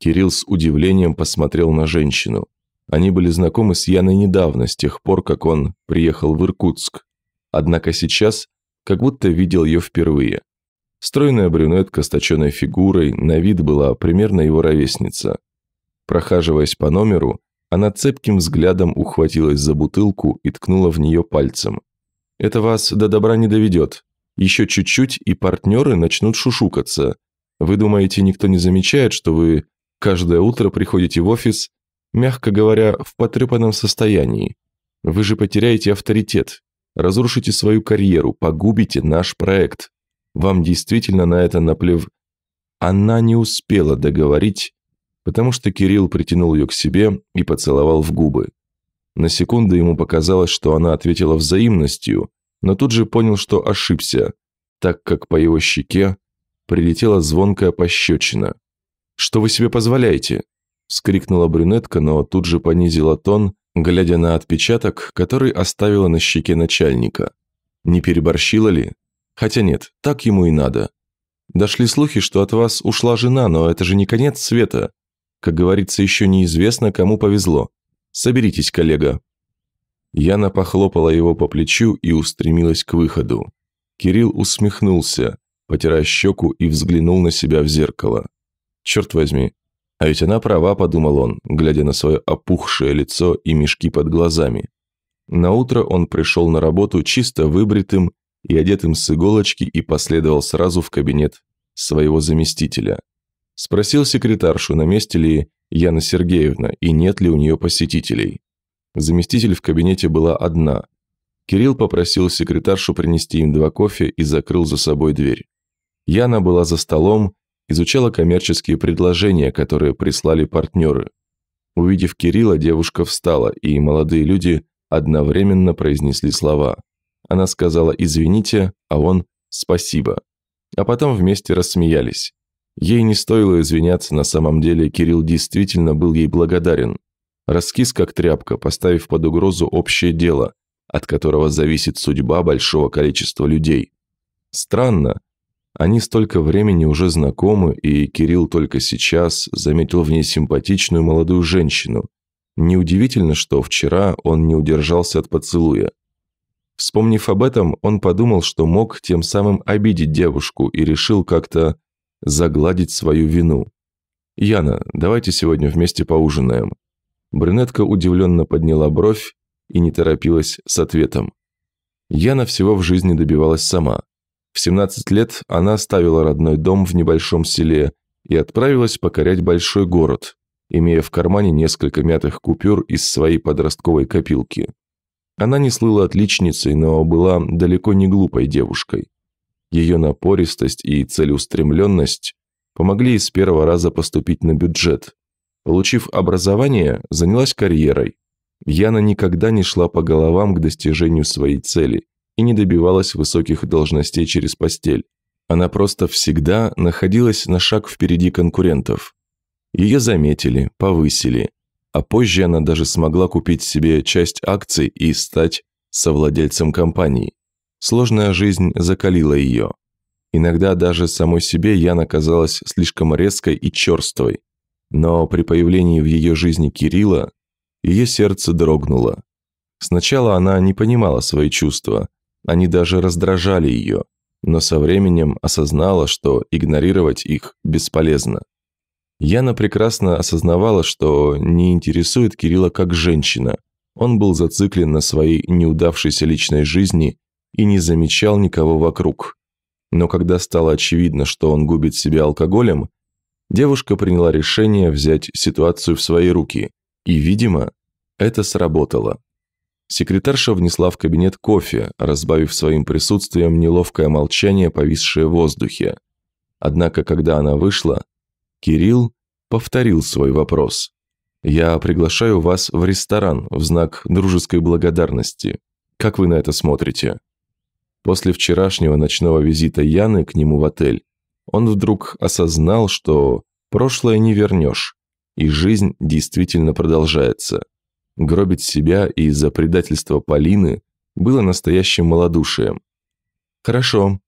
Кирилл с удивлением посмотрел на женщину. Они были знакомы с Яной недавно, с тех пор, как он приехал в Иркутск. Однако сейчас как будто видел ее впервые. Стройная брюнетка с точенной фигурой на вид была примерно его ровесница. Прохаживаясь по номеру, она цепким взглядом ухватилась за бутылку и ткнула в нее пальцем. «Это вас до добра не доведет. Еще чуть-чуть, и партнеры начнут шушукаться. Вы думаете, никто не замечает, что вы каждое утро приходите в офис, мягко говоря, в потрепанном состоянии? Вы же потеряете авторитет, разрушите свою карьеру, погубите наш проект. Вам действительно на это наплев...» Она не успела договорить, потому что Кирилл притянул ее к себе и поцеловал в губы. На секунду ему показалось, что она ответила взаимностью, но тут же понял, что ошибся, так как по его щеке прилетела звонкая пощечина. «Что вы себе позволяете?» – вскрикнула брюнетка, но тут же понизила тон, глядя на отпечаток, который оставила на щеке начальника. «Не переборщила ли?» Хотя нет, так ему и надо. Дошли слухи, что от вас ушла жена, но это же не конец света. Как говорится, еще неизвестно, кому повезло. Соберитесь, коллега». Яна похлопала его по плечу и устремилась к выходу. Кирилл усмехнулся, потирая щеку и взглянул на себя в зеркало. «Черт возьми, а ведь она права», – подумал он, глядя на свое опухшее лицо и мешки под глазами. Наутро он пришел на работу чисто выбритым и одетым с иголочки и последовал сразу в кабинет своего заместителя. Спросил секретаршу, на месте ли Яна Сергеевна и нет ли у нее посетителей. Заместитель в кабинете была одна. Кирилл попросил секретаршу принести им два кофе и закрыл за собой дверь. Яна была за столом, изучала коммерческие предложения, которые прислали партнеры. Увидев Кирилла, девушка встала, и молодые люди одновременно произнесли слова – она сказала «извините», а он «спасибо». А потом вместе рассмеялись. Ей не стоило извиняться, на самом деле Кирилл действительно был ей благодарен. Раскис как тряпка, поставив под угрозу общее дело, от которого зависит судьба большого количества людей. Странно. Они столько времени уже знакомы, и Кирилл только сейчас заметил в ней симпатичную молодую женщину. Неудивительно, что вчера он не удержался от поцелуя. Вспомнив об этом, он подумал, что мог тем самым обидеть девушку и решил как-то загладить свою вину. «Яна, давайте сегодня вместе поужинаем». Брюнетка удивленно подняла бровь и не торопилась с ответом. Яна всего в жизни добивалась сама. В 17 лет она оставила родной дом в небольшом селе и отправилась покорять большой город, имея в кармане несколько мятых купюр из своей подростковой копилки. Она не слыла отличницей, но была далеко не глупой девушкой. Ее напористость и целеустремленность помогли с первого раза поступить на бюджет. Получив образование, занялась карьерой. Яна никогда не шла по головам к достижению своей цели и не добивалась высоких должностей через постель. Она просто всегда находилась на шаг впереди конкурентов. Ее заметили, повысили – а позже она даже смогла купить себе часть акций и стать совладельцем компании. Сложная жизнь закалила ее. Иногда даже самой себе Яна казалась слишком резкой и черствой. Но при появлении в ее жизни Кирилла ее сердце дрогнуло. Сначала она не понимала свои чувства, они даже раздражали ее, но со временем осознала, что игнорировать их бесполезно. Яна прекрасно осознавала, что не интересует Кирилла как женщина. Он был зациклен на своей неудавшейся личной жизни и не замечал никого вокруг. Но когда стало очевидно, что он губит себя алкоголем, девушка приняла решение взять ситуацию в свои руки. И, видимо, это сработало. Секретарша внесла в кабинет кофе, разбавив своим присутствием неловкое молчание, повисшее в воздухе. Однако, когда она вышла, Кирилл повторил свой вопрос. «Я приглашаю вас в ресторан в знак дружеской благодарности. Как вы на это смотрите?» После вчерашнего ночного визита Яны к нему в отель, он вдруг осознал, что прошлое не вернешь, и жизнь действительно продолжается. Гробить себя из-за предательства Полины было настоящим малодушием. «Хорошо.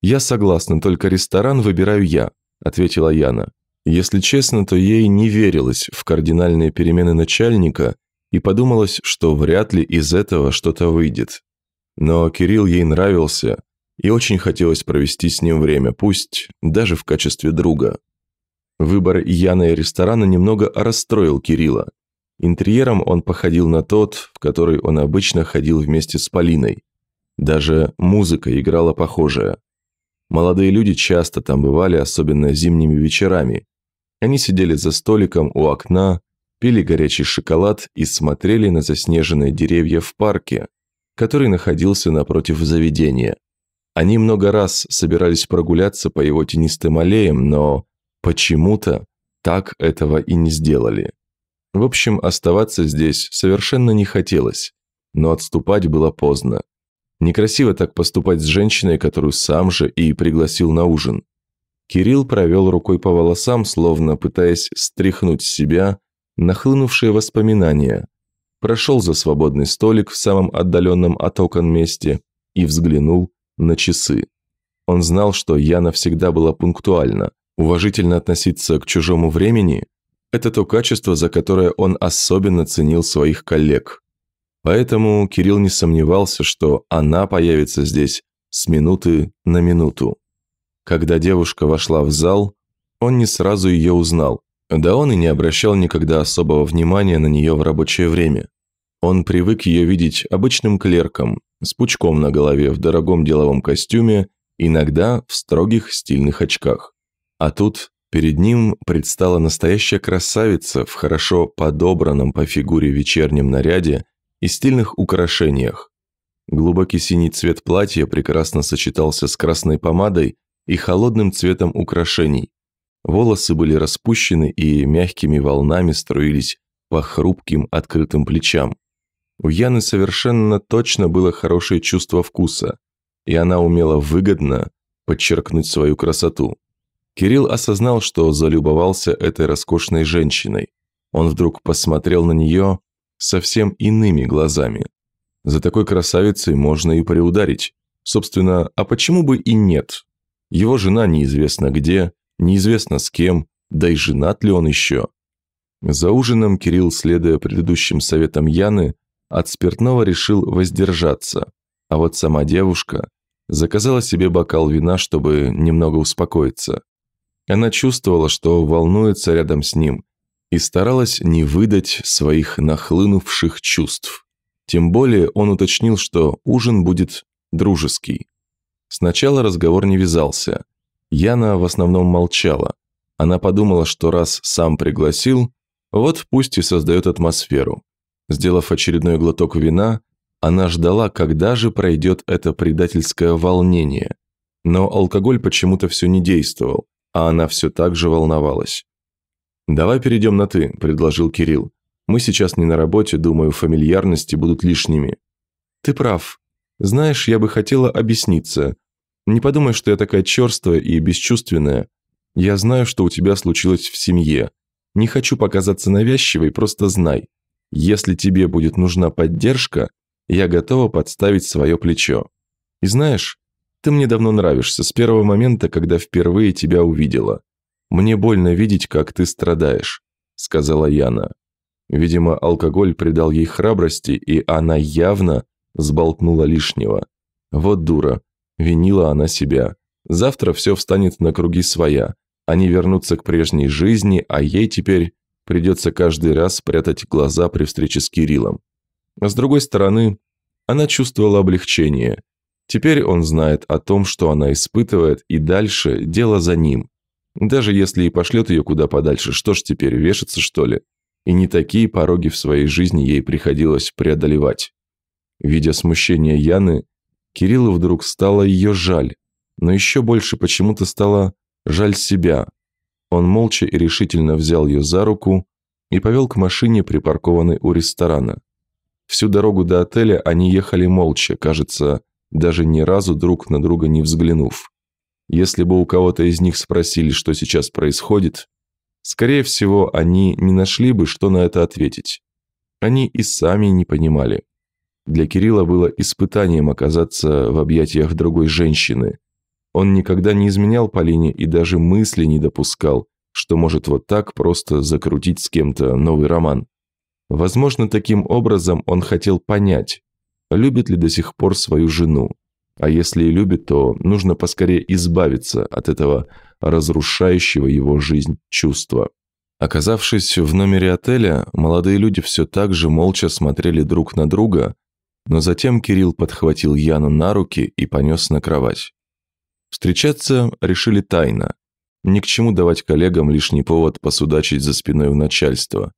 Я согласна, только ресторан выбираю я», – ответила Яна. Если честно, то ей не верилось в кардинальные перемены начальника и подумалось, что вряд ли из этого что-то выйдет. Но Кирилл ей нравился, и очень хотелось провести с ним время, пусть даже в качестве друга. Выбор Яны и ресторана немного расстроил Кирилла. Интерьером он походил на тот, в который он обычно ходил вместе с Полиной. Даже музыка играла похожая. Молодые люди часто там бывали, особенно зимними вечерами, они сидели за столиком у окна, пили горячий шоколад и смотрели на заснеженные деревья в парке, который находился напротив заведения. Они много раз собирались прогуляться по его тенистым аллеям, но почему-то так этого и не сделали. В общем, оставаться здесь совершенно не хотелось, но отступать было поздно. Некрасиво так поступать с женщиной, которую сам же и пригласил на ужин. Кирилл провел рукой по волосам, словно пытаясь стряхнуть с себя нахлынувшие воспоминания. Прошел за свободный столик в самом отдаленном от окон месте и взглянул на часы. Он знал, что Яна всегда была пунктуальна. Уважительно относиться к чужому времени – это то качество, за которое он особенно ценил своих коллег. Поэтому Кирилл не сомневался, что она появится здесь с минуты на минуту. Когда девушка вошла в зал, он не сразу ее узнал, да он и не обращал никогда особого внимания на нее в рабочее время. Он привык ее видеть обычным клерком, с пучком на голове в дорогом деловом костюме, иногда в строгих стильных очках. А тут перед ним предстала настоящая красавица в хорошо подобранном по фигуре вечернем наряде и стильных украшениях. Глубокий синий цвет платья прекрасно сочетался с красной помадой, и холодным цветом украшений. Волосы были распущены и мягкими волнами струились по хрупким открытым плечам. У Яны совершенно точно было хорошее чувство вкуса, и она умела выгодно подчеркнуть свою красоту. Кирилл осознал, что залюбовался этой роскошной женщиной. Он вдруг посмотрел на нее совсем иными глазами. За такой красавицей можно и приударить. Собственно, а почему бы и нет? Его жена неизвестно где, неизвестно с кем, да и женат ли он еще. За ужином Кирилл, следуя предыдущим советам Яны, от спиртного решил воздержаться, а вот сама девушка заказала себе бокал вина, чтобы немного успокоиться. Она чувствовала, что волнуется рядом с ним, и старалась не выдать своих нахлынувших чувств. Тем более он уточнил, что ужин будет дружеский. Сначала разговор не вязался. Яна в основном молчала. Она подумала, что раз сам пригласил, вот пусть и создает атмосферу. Сделав очередной глоток вина, она ждала, когда же пройдет это предательское волнение. Но алкоголь почему-то все не действовал, а она все так же волновалась. «Давай перейдем на «ты», – предложил Кирилл. «Мы сейчас не на работе, думаю, фамильярности будут лишними». «Ты прав», знаешь, я бы хотела объясниться. Не подумай, что я такая черствая и бесчувственная. Я знаю, что у тебя случилось в семье. Не хочу показаться навязчивой, просто знай. Если тебе будет нужна поддержка, я готова подставить свое плечо. И знаешь, ты мне давно нравишься с первого момента, когда впервые тебя увидела. Мне больно видеть, как ты страдаешь, сказала Яна. Видимо, алкоголь придал ей храбрости, и она явно сболтнула лишнего. Вот дура. Винила она себя. Завтра все встанет на круги своя. Они вернутся к прежней жизни, а ей теперь придется каждый раз прятать глаза при встрече с Кириллом. А с другой стороны, она чувствовала облегчение. Теперь он знает о том, что она испытывает, и дальше дело за ним. Даже если и пошлет ее куда подальше, что ж теперь, вешаться что ли? И не такие пороги в своей жизни ей приходилось преодолевать. Видя смущение Яны, Кириллу вдруг стало ее жаль, но еще больше почему-то стало жаль себя. Он молча и решительно взял ее за руку и повел к машине, припаркованной у ресторана. Всю дорогу до отеля они ехали молча, кажется, даже ни разу друг на друга не взглянув. Если бы у кого-то из них спросили, что сейчас происходит, скорее всего, они не нашли бы, что на это ответить. Они и сами не понимали. Для Кирилла было испытанием оказаться в объятиях другой женщины. Он никогда не изменял Полине и даже мысли не допускал, что может вот так просто закрутить с кем-то новый роман. Возможно, таким образом он хотел понять, любит ли до сих пор свою жену. А если и любит, то нужно поскорее избавиться от этого разрушающего его жизнь чувства. Оказавшись в номере отеля, молодые люди все так же молча смотрели друг на друга, но затем Кирилл подхватил Яну на руки и понес на кровать. Встречаться решили тайно. Ни к чему давать коллегам лишний повод посудачить за спиной у начальства.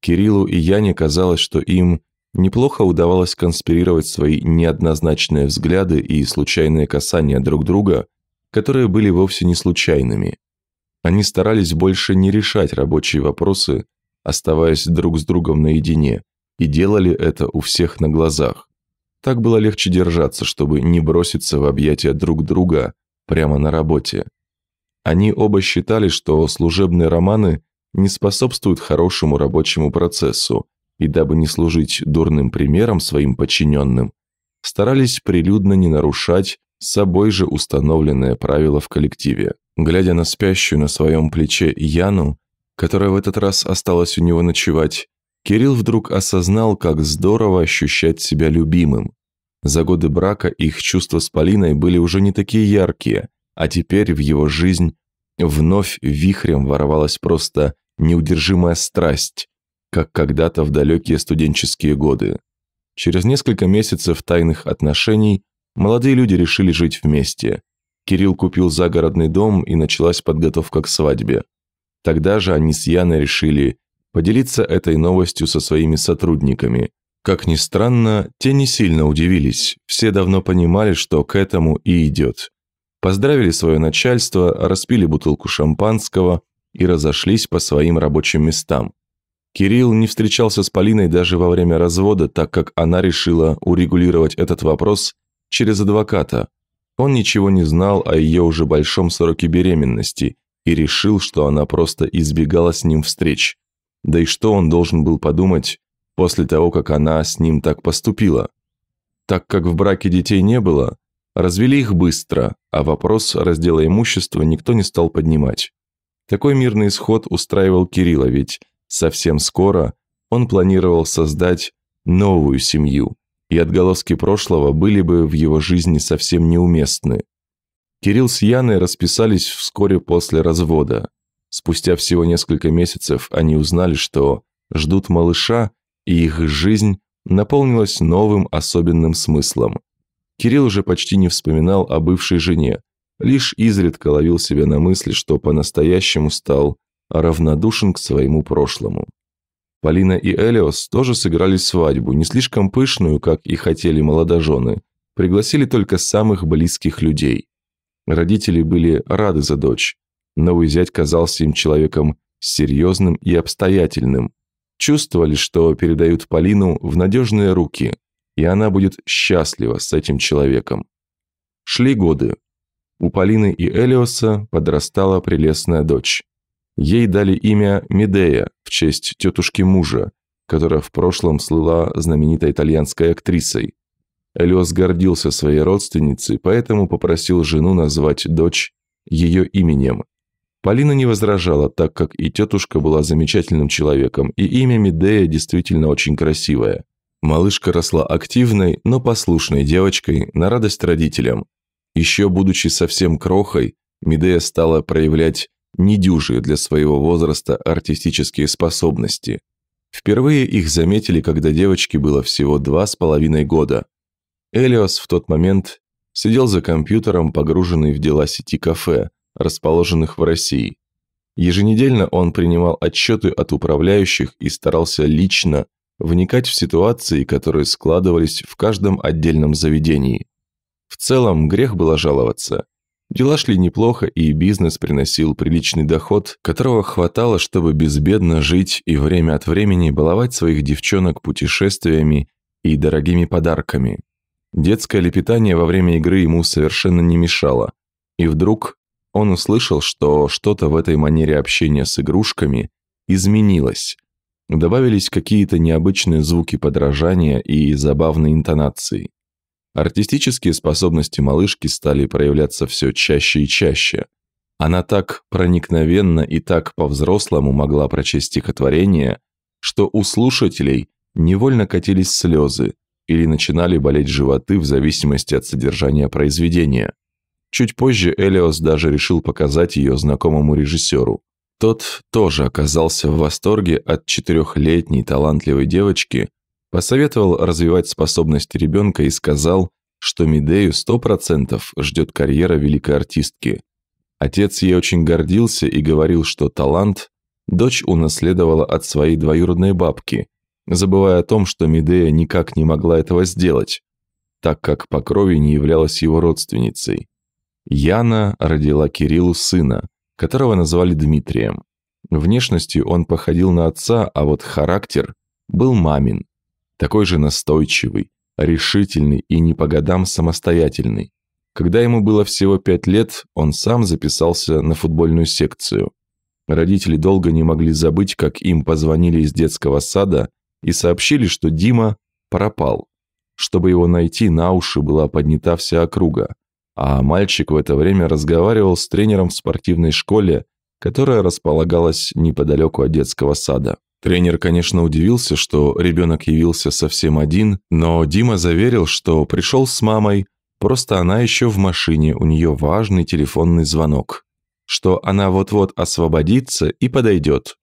Кириллу и Яне казалось, что им неплохо удавалось конспирировать свои неоднозначные взгляды и случайные касания друг друга, которые были вовсе не случайными. Они старались больше не решать рабочие вопросы, оставаясь друг с другом наедине, и делали это у всех на глазах. Так было легче держаться, чтобы не броситься в объятия друг друга прямо на работе. Они оба считали, что служебные романы не способствуют хорошему рабочему процессу, и дабы не служить дурным примером своим подчиненным, старались прилюдно не нарушать собой же установленное правило в коллективе. Глядя на спящую на своем плече Яну, которая в этот раз осталась у него ночевать, Кирилл вдруг осознал, как здорово ощущать себя любимым. За годы брака их чувства с Полиной были уже не такие яркие, а теперь в его жизнь вновь вихрем ворвалась просто неудержимая страсть, как когда-то в далекие студенческие годы. Через несколько месяцев тайных отношений молодые люди решили жить вместе. Кирилл купил загородный дом и началась подготовка к свадьбе. Тогда же они с Яной решили поделиться этой новостью со своими сотрудниками. Как ни странно, те не сильно удивились, все давно понимали, что к этому и идет. Поздравили свое начальство, распили бутылку шампанского и разошлись по своим рабочим местам. Кирилл не встречался с Полиной даже во время развода, так как она решила урегулировать этот вопрос через адвоката. Он ничего не знал о ее уже большом сроке беременности и решил, что она просто избегала с ним встреч, да и что он должен был подумать после того, как она с ним так поступила? Так как в браке детей не было, развели их быстро, а вопрос раздела имущества никто не стал поднимать. Такой мирный исход устраивал Кирилла, ведь совсем скоро он планировал создать новую семью, и отголоски прошлого были бы в его жизни совсем неуместны. Кирилл с Яной расписались вскоре после развода – Спустя всего несколько месяцев они узнали, что ждут малыша, и их жизнь наполнилась новым особенным смыслом. Кирилл уже почти не вспоминал о бывшей жене, лишь изредка ловил себя на мысли, что по-настоящему стал равнодушен к своему прошлому. Полина и Элиос тоже сыграли свадьбу, не слишком пышную, как и хотели молодожены, пригласили только самых близких людей. Родители были рады за дочь, Новый зять казался им человеком серьезным и обстоятельным. Чувствовали, что передают Полину в надежные руки, и она будет счастлива с этим человеком. Шли годы. У Полины и Элиоса подрастала прелестная дочь. Ей дали имя Медея в честь тетушки мужа, которая в прошлом слыла знаменитой итальянской актрисой. Элиос гордился своей родственницей, поэтому попросил жену назвать дочь ее именем Полина не возражала, так как и тетушка была замечательным человеком, и имя Медея действительно очень красивое. Малышка росла активной, но послушной девочкой, на радость родителям. Еще будучи совсем крохой, Медея стала проявлять недюжие для своего возраста артистические способности. Впервые их заметили, когда девочке было всего два с половиной года. Элиос в тот момент сидел за компьютером, погруженный в дела сети кафе – расположенных в России. Еженедельно он принимал отчеты от управляющих и старался лично вникать в ситуации, которые складывались в каждом отдельном заведении. В целом, грех было жаловаться. Дела шли неплохо, и бизнес приносил приличный доход, которого хватало, чтобы безбедно жить и время от времени баловать своих девчонок путешествиями и дорогими подарками. Детское лепетание во время игры ему совершенно не мешало. И вдруг он услышал, что что-то в этой манере общения с игрушками изменилось. Добавились какие-то необычные звуки подражания и забавные интонации. Артистические способности малышки стали проявляться все чаще и чаще. Она так проникновенно и так по-взрослому могла прочесть стихотворение, что у слушателей невольно катились слезы или начинали болеть животы в зависимости от содержания произведения. Чуть позже Элиос даже решил показать ее знакомому режиссеру. Тот тоже оказался в восторге от четырехлетней талантливой девочки, посоветовал развивать способности ребенка и сказал, что Медею 100% ждет карьера великой артистки. Отец ей очень гордился и говорил, что талант дочь унаследовала от своей двоюродной бабки, забывая о том, что Мидея никак не могла этого сделать, так как по крови не являлась его родственницей. Яна родила Кириллу сына, которого назвали Дмитрием. Внешностью он походил на отца, а вот характер был мамин. Такой же настойчивый, решительный и не по годам самостоятельный. Когда ему было всего пять лет, он сам записался на футбольную секцию. Родители долго не могли забыть, как им позвонили из детского сада и сообщили, что Дима пропал. Чтобы его найти, на уши была поднята вся округа а мальчик в это время разговаривал с тренером в спортивной школе, которая располагалась неподалеку от детского сада. Тренер, конечно, удивился, что ребенок явился совсем один, но Дима заверил, что пришел с мамой, просто она еще в машине, у нее важный телефонный звонок, что она вот-вот освободится и подойдет.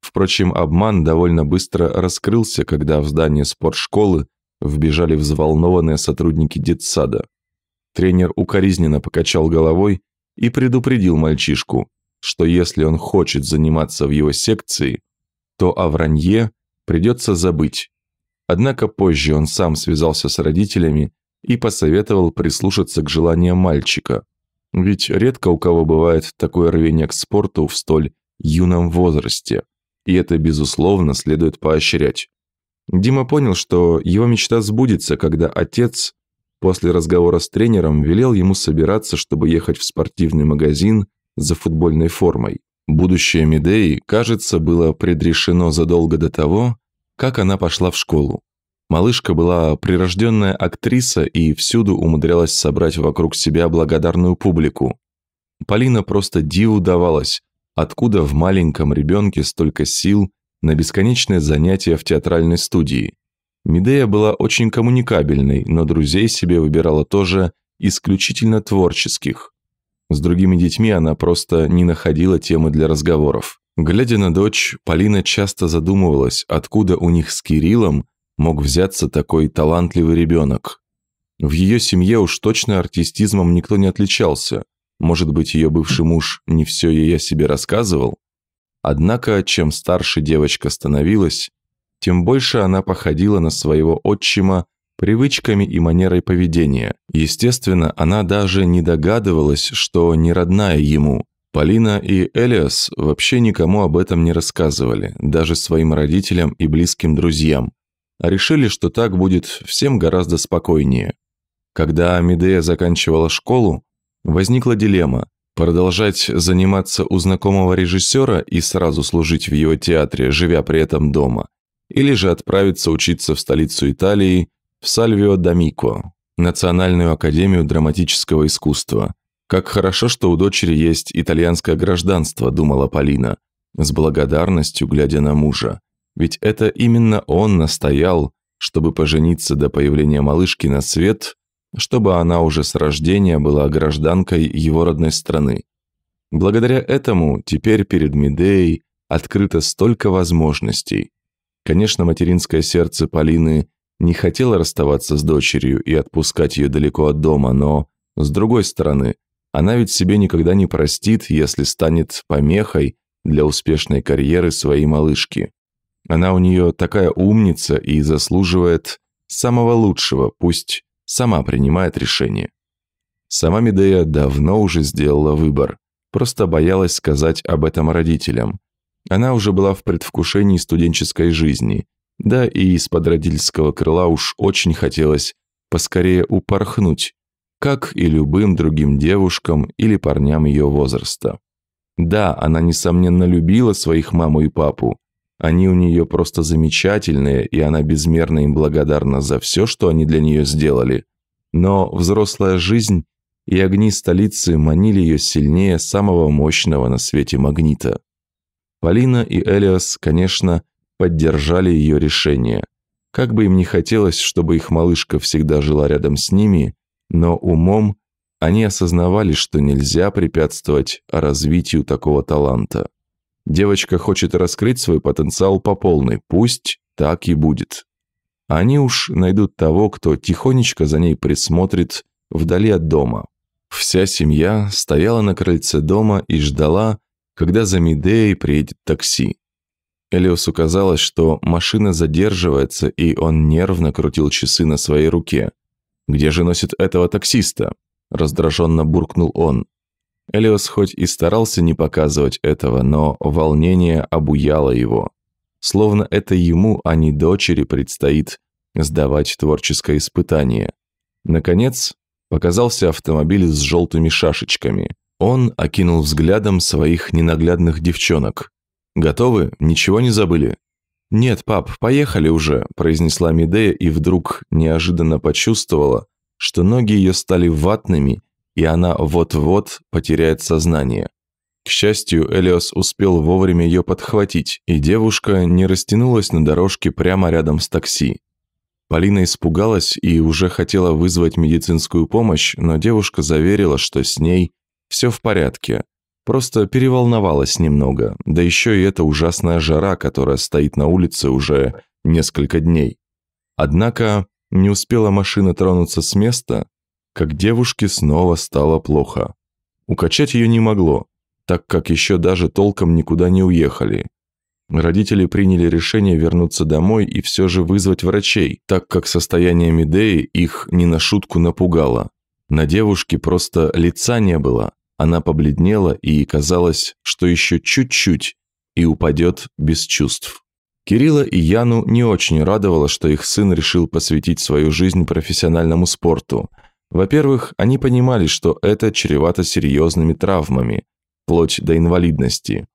Впрочем, обман довольно быстро раскрылся, когда в здание спортшколы вбежали взволнованные сотрудники детсада. Тренер укоризненно покачал головой и предупредил мальчишку, что если он хочет заниматься в его секции, то о вранье придется забыть. Однако позже он сам связался с родителями и посоветовал прислушаться к желаниям мальчика, ведь редко у кого бывает такое рвение к спорту в столь юном возрасте, и это, безусловно, следует поощрять. Дима понял, что его мечта сбудется, когда отец После разговора с тренером велел ему собираться, чтобы ехать в спортивный магазин за футбольной формой. Будущее Медеи, кажется, было предрешено задолго до того, как она пошла в школу. Малышка была прирожденная актриса и всюду умудрялась собрать вокруг себя благодарную публику. Полина просто диву давалась, откуда в маленьком ребенке столько сил на бесконечное занятие в театральной студии. Медея была очень коммуникабельной, но друзей себе выбирала тоже исключительно творческих. С другими детьми она просто не находила темы для разговоров. Глядя на дочь, Полина часто задумывалась, откуда у них с Кириллом мог взяться такой талантливый ребенок. В ее семье уж точно артистизмом никто не отличался. Может быть, ее бывший муж не все ей о себе рассказывал? Однако, чем старше девочка становилась, тем больше она походила на своего отчима привычками и манерой поведения. Естественно, она даже не догадывалась, что не родная ему. Полина и Элиас вообще никому об этом не рассказывали, даже своим родителям и близким друзьям. А решили, что так будет всем гораздо спокойнее. Когда Медея заканчивала школу, возникла дилемма – продолжать заниматься у знакомого режиссера и сразу служить в его театре, живя при этом дома, или же отправиться учиться в столицу Италии, в Сальвио Дамико, Национальную академию драматического искусства. «Как хорошо, что у дочери есть итальянское гражданство», – думала Полина, с благодарностью глядя на мужа. Ведь это именно он настоял, чтобы пожениться до появления малышки на свет, чтобы она уже с рождения была гражданкой его родной страны. Благодаря этому теперь перед Медеей открыто столько возможностей – Конечно, материнское сердце Полины не хотело расставаться с дочерью и отпускать ее далеко от дома, но, с другой стороны, она ведь себе никогда не простит, если станет помехой для успешной карьеры своей малышки. Она у нее такая умница и заслуживает самого лучшего, пусть сама принимает решение. Сама Медея давно уже сделала выбор, просто боялась сказать об этом родителям, она уже была в предвкушении студенческой жизни, да и из-под родительского крыла уж очень хотелось поскорее упорхнуть, как и любым другим девушкам или парням ее возраста. Да, она, несомненно, любила своих маму и папу. Они у нее просто замечательные, и она безмерно им благодарна за все, что они для нее сделали. Но взрослая жизнь и огни столицы манили ее сильнее самого мощного на свете магнита. Полина и Элиас, конечно, поддержали ее решение. Как бы им ни хотелось, чтобы их малышка всегда жила рядом с ними, но умом они осознавали, что нельзя препятствовать развитию такого таланта. Девочка хочет раскрыть свой потенциал по полной, пусть так и будет. Они уж найдут того, кто тихонечко за ней присмотрит вдали от дома. Вся семья стояла на крыльце дома и ждала, когда за Медеей приедет такси. Элиосу казалось, что машина задерживается, и он нервно крутил часы на своей руке. «Где же носит этого таксиста?» – раздраженно буркнул он. Элиос хоть и старался не показывать этого, но волнение обуяло его. Словно это ему, а не дочери, предстоит сдавать творческое испытание. Наконец, показался автомобиль с желтыми шашечками. Он окинул взглядом своих ненаглядных девчонок. «Готовы? Ничего не забыли?» «Нет, пап, поехали уже», – произнесла Медея и вдруг неожиданно почувствовала, что ноги ее стали ватными, и она вот-вот потеряет сознание. К счастью, Элиос успел вовремя ее подхватить, и девушка не растянулась на дорожке прямо рядом с такси. Полина испугалась и уже хотела вызвать медицинскую помощь, но девушка заверила, что с ней все в порядке. Просто переволновалась немного, да еще и эта ужасная жара, которая стоит на улице уже несколько дней. Однако не успела машина тронуться с места, как девушке снова стало плохо. Укачать ее не могло, так как еще даже толком никуда не уехали. Родители приняли решение вернуться домой и все же вызвать врачей, так как состояние Медеи их не на шутку напугало. На девушке просто лица не было, она побледнела и казалось, что еще чуть-чуть и упадет без чувств. Кирилла и Яну не очень радовало, что их сын решил посвятить свою жизнь профессиональному спорту. Во-первых, они понимали, что это чревато серьезными травмами, вплоть до инвалидности.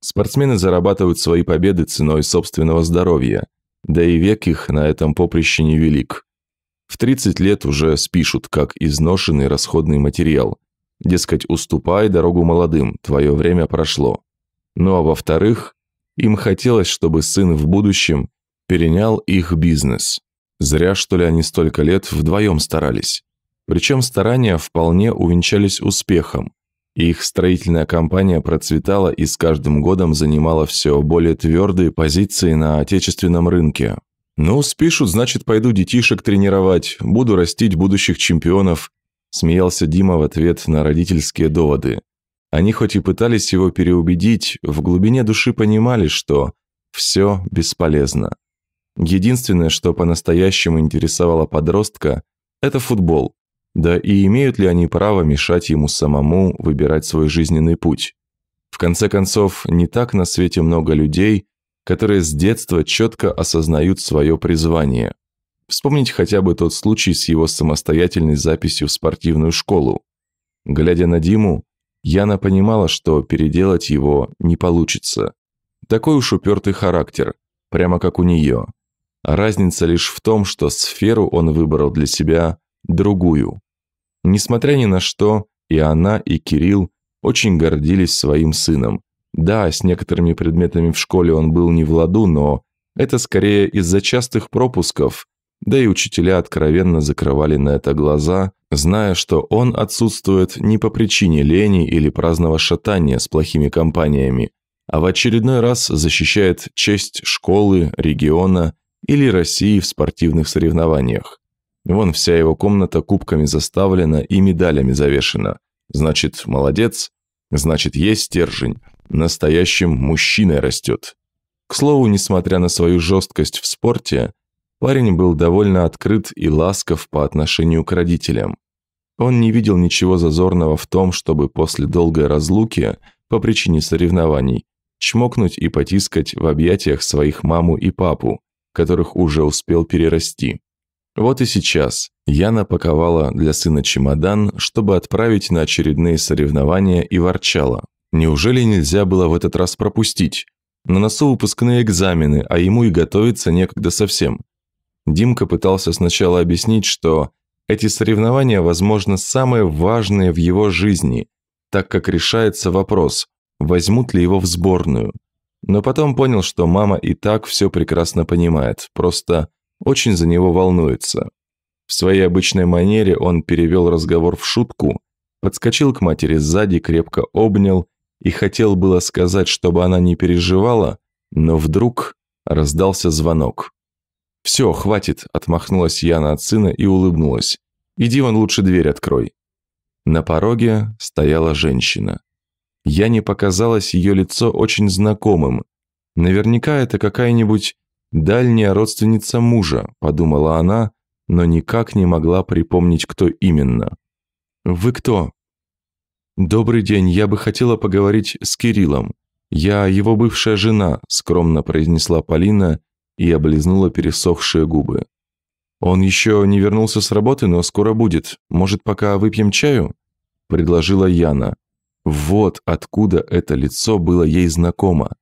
Спортсмены зарабатывают свои победы ценой собственного здоровья, да и век их на этом поприще невелик. В 30 лет уже спишут, как изношенный расходный материал. Дескать, уступай дорогу молодым, твое время прошло. Ну а во-вторых, им хотелось, чтобы сын в будущем перенял их бизнес. Зря, что ли, они столько лет вдвоем старались. Причем старания вполне увенчались успехом. И их строительная компания процветала и с каждым годом занимала все более твердые позиции на отечественном рынке, «Ну, спишут, значит, пойду детишек тренировать, буду растить будущих чемпионов», смеялся Дима в ответ на родительские доводы. Они хоть и пытались его переубедить, в глубине души понимали, что все бесполезно. Единственное, что по-настоящему интересовало подростка, это футбол. Да и имеют ли они право мешать ему самому выбирать свой жизненный путь? В конце концов, не так на свете много людей, которые с детства четко осознают свое призвание. Вспомнить хотя бы тот случай с его самостоятельной записью в спортивную школу. Глядя на Диму, Яна понимала, что переделать его не получится. Такой уж упертый характер, прямо как у нее. А разница лишь в том, что сферу он выбрал для себя другую. Несмотря ни на что, и она, и Кирилл очень гордились своим сыном, да, с некоторыми предметами в школе он был не в ладу, но это скорее из-за частых пропусков, да и учителя откровенно закрывали на это глаза, зная, что он отсутствует не по причине лени или праздного шатания с плохими компаниями, а в очередной раз защищает честь школы, региона или России в спортивных соревнованиях. Вон вся его комната кубками заставлена и медалями завешена. Значит, молодец, значит, есть стержень. Настоящим мужчиной растет. К слову, несмотря на свою жесткость в спорте, парень был довольно открыт и ласков по отношению к родителям. Он не видел ничего зазорного в том, чтобы после долгой разлуки, по причине соревнований, чмокнуть и потискать в объятиях своих маму и папу, которых уже успел перерасти. Вот и сейчас Яна паковала для сына чемодан, чтобы отправить на очередные соревнования и ворчала. Неужели нельзя было в этот раз пропустить? На носу выпускные экзамены, а ему и готовиться некогда совсем. Димка пытался сначала объяснить, что эти соревнования, возможно, самые важные в его жизни, так как решается вопрос, возьмут ли его в сборную. Но потом понял, что мама и так все прекрасно понимает, просто очень за него волнуется. В своей обычной манере он перевел разговор в шутку, подскочил к матери сзади, крепко обнял и хотел было сказать, чтобы она не переживала, но вдруг раздался звонок. «Все, хватит», – отмахнулась Яна от сына и улыбнулась. «Иди вон лучше дверь открой». На пороге стояла женщина. Яне показалось ее лицо очень знакомым. Наверняка это какая-нибудь дальняя родственница мужа, подумала она, но никак не могла припомнить, кто именно. «Вы кто?» «Добрый день, я бы хотела поговорить с Кириллом. Я его бывшая жена», – скромно произнесла Полина и облизнула пересохшие губы. «Он еще не вернулся с работы, но скоро будет. Может, пока выпьем чаю?» – предложила Яна. Вот откуда это лицо было ей знакомо.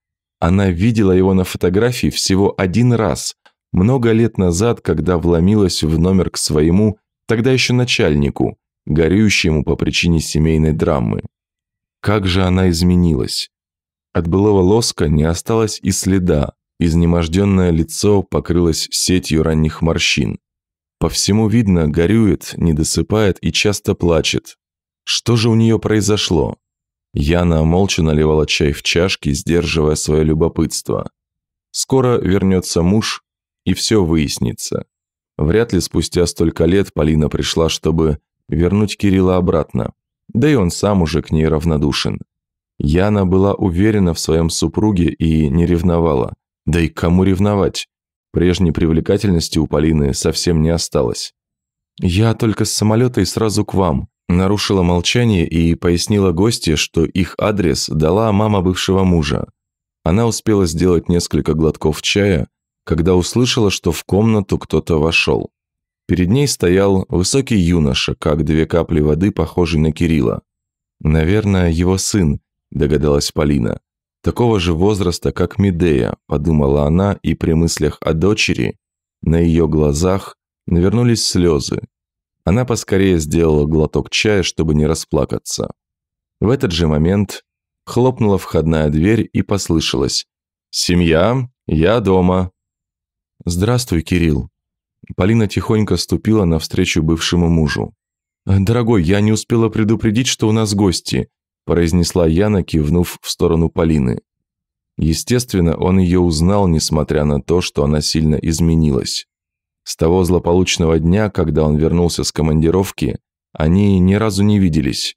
Она видела его на фотографии всего один раз, много лет назад, когда вломилась в номер к своему, тогда еще начальнику – горюющему по причине семейной драмы. Как же она изменилась? От былого лоска не осталось и следа, изнеможденное лицо покрылось сетью ранних морщин. По всему видно, горюет, недосыпает и часто плачет. Что же у нее произошло? Яна молча наливала чай в чашки, сдерживая свое любопытство. Скоро вернется муж, и все выяснится. Вряд ли спустя столько лет Полина пришла, чтобы вернуть Кирилла обратно. Да и он сам уже к ней равнодушен. Яна была уверена в своем супруге и не ревновала. Да и кому ревновать? Прежней привлекательности у Полины совсем не осталось. «Я только с самолета и сразу к вам», – нарушила молчание и пояснила гости, что их адрес дала мама бывшего мужа. Она успела сделать несколько глотков чая, когда услышала, что в комнату кто-то вошел. Перед ней стоял высокий юноша, как две капли воды, похожий на Кирилла. «Наверное, его сын», – догадалась Полина. «Такого же возраста, как Медея», – подумала она, и при мыслях о дочери на ее глазах навернулись слезы. Она поскорее сделала глоток чая, чтобы не расплакаться. В этот же момент хлопнула входная дверь и послышалось «Семья, я дома». «Здравствуй, Кирилл», Полина тихонько ступила навстречу бывшему мужу. «Дорогой, я не успела предупредить, что у нас гости», произнесла Яна, кивнув в сторону Полины. Естественно, он ее узнал, несмотря на то, что она сильно изменилась. С того злополучного дня, когда он вернулся с командировки, они ни разу не виделись.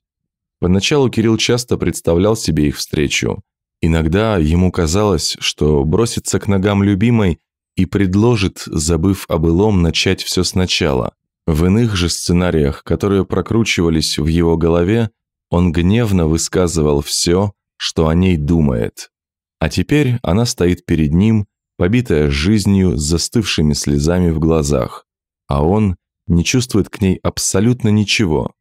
Поначалу Кирилл часто представлял себе их встречу. Иногда ему казалось, что броситься к ногам любимой и предложит, забыв о былом, начать все сначала. В иных же сценариях, которые прокручивались в его голове, он гневно высказывал все, что о ней думает. А теперь она стоит перед ним, побитая жизнью с застывшими слезами в глазах, а он не чувствует к ней абсолютно ничего.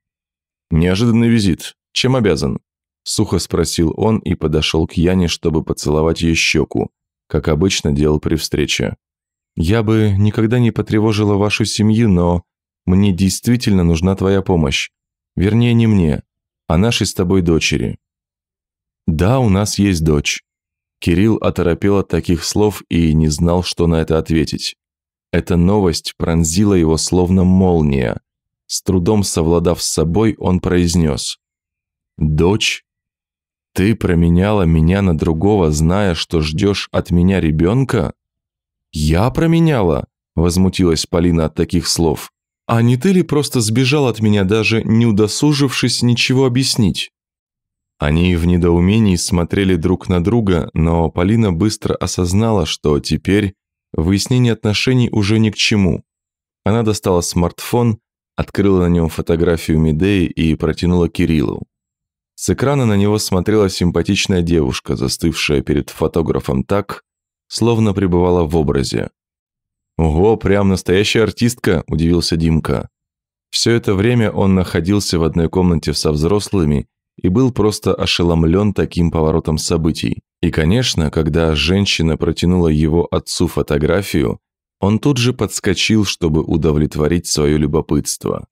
«Неожиданный визит. Чем обязан?» – сухо спросил он и подошел к Яне, чтобы поцеловать ее щеку, как обычно делал при встрече. Я бы никогда не потревожила вашу семью, но мне действительно нужна твоя помощь. Вернее, не мне, а нашей с тобой дочери. Да, у нас есть дочь. Кирилл оторопел от таких слов и не знал, что на это ответить. Эта новость пронзила его словно молния. С трудом совладав с собой, он произнес. «Дочь? Ты променяла меня на другого, зная, что ждешь от меня ребенка?» «Я променяла?» – возмутилась Полина от таких слов. «А не ты ли просто сбежал от меня, даже не удосужившись ничего объяснить?» Они в недоумении смотрели друг на друга, но Полина быстро осознала, что теперь выяснение отношений уже ни к чему. Она достала смартфон, открыла на нем фотографию Медеи и протянула Кириллу. С экрана на него смотрела симпатичная девушка, застывшая перед фотографом так, словно пребывала в образе. «Ого, прям настоящая артистка!» – удивился Димка. Все это время он находился в одной комнате со взрослыми и был просто ошеломлен таким поворотом событий. И, конечно, когда женщина протянула его отцу фотографию, он тут же подскочил, чтобы удовлетворить свое любопытство.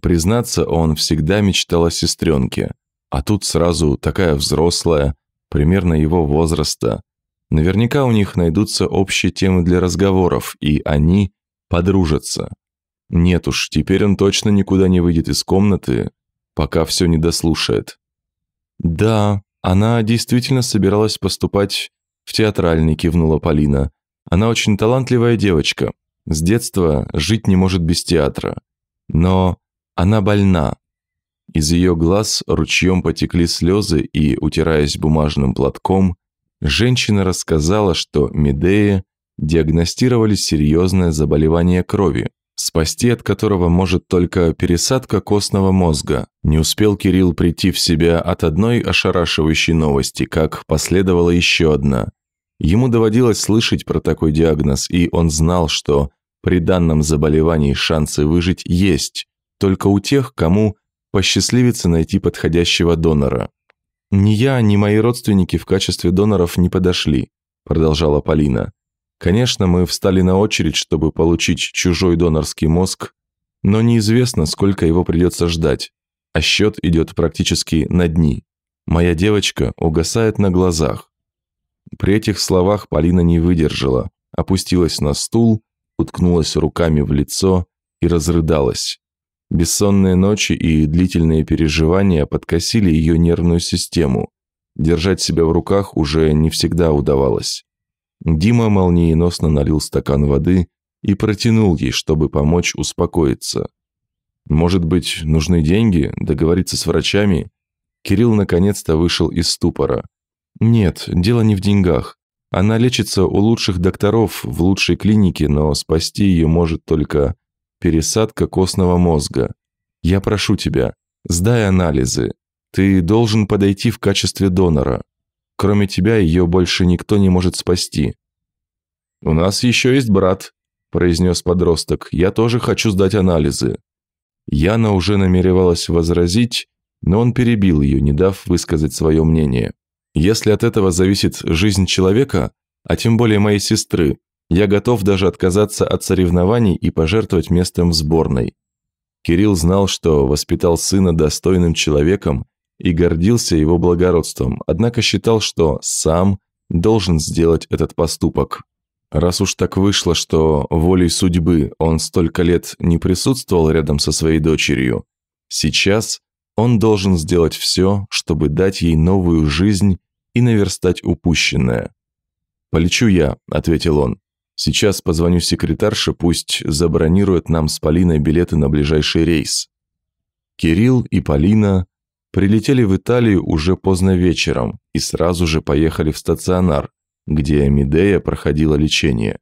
Признаться, он всегда мечтал о сестренке, а тут сразу такая взрослая, примерно его возраста, Наверняка у них найдутся общие темы для разговоров, и они подружатся. Нет уж, теперь он точно никуда не выйдет из комнаты, пока все не дослушает. «Да, она действительно собиралась поступать в театральный», – кивнула Полина. «Она очень талантливая девочка. С детства жить не может без театра. Но она больна». Из ее глаз ручьем потекли слезы, и, утираясь бумажным платком, Женщина рассказала, что Медея диагностировали серьезное заболевание крови, спасти от которого может только пересадка костного мозга. Не успел Кирилл прийти в себя от одной ошарашивающей новости, как последовала еще одна. Ему доводилось слышать про такой диагноз, и он знал, что при данном заболевании шансы выжить есть, только у тех, кому посчастливится найти подходящего донора. «Ни я, ни мои родственники в качестве доноров не подошли», продолжала Полина. «Конечно, мы встали на очередь, чтобы получить чужой донорский мозг, но неизвестно, сколько его придется ждать, а счет идет практически на дни. Моя девочка угасает на глазах». При этих словах Полина не выдержала, опустилась на стул, уткнулась руками в лицо и разрыдалась. Бессонные ночи и длительные переживания подкосили ее нервную систему. Держать себя в руках уже не всегда удавалось. Дима молниеносно налил стакан воды и протянул ей, чтобы помочь успокоиться. Может быть, нужны деньги, договориться с врачами? Кирилл наконец-то вышел из ступора. Нет, дело не в деньгах. Она лечится у лучших докторов в лучшей клинике, но спасти ее может только Пересадка костного мозга. Я прошу тебя, сдай анализы. Ты должен подойти в качестве донора. Кроме тебя ее больше никто не может спасти. У нас еще есть брат, произнес подросток. Я тоже хочу сдать анализы. Яна уже намеревалась возразить, но он перебил ее, не дав высказать свое мнение. Если от этого зависит жизнь человека, а тем более моей сестры, я готов даже отказаться от соревнований и пожертвовать местом в сборной. Кирилл знал, что воспитал сына достойным человеком и гордился его благородством, однако считал, что сам должен сделать этот поступок. Раз уж так вышло, что волей судьбы он столько лет не присутствовал рядом со своей дочерью, сейчас он должен сделать все, чтобы дать ей новую жизнь и наверстать упущенное. «Полечу я», — ответил он. Сейчас позвоню секретарше, пусть забронирует нам с Полиной билеты на ближайший рейс. Кирилл и Полина прилетели в Италию уже поздно вечером и сразу же поехали в стационар, где Амидея проходила лечение.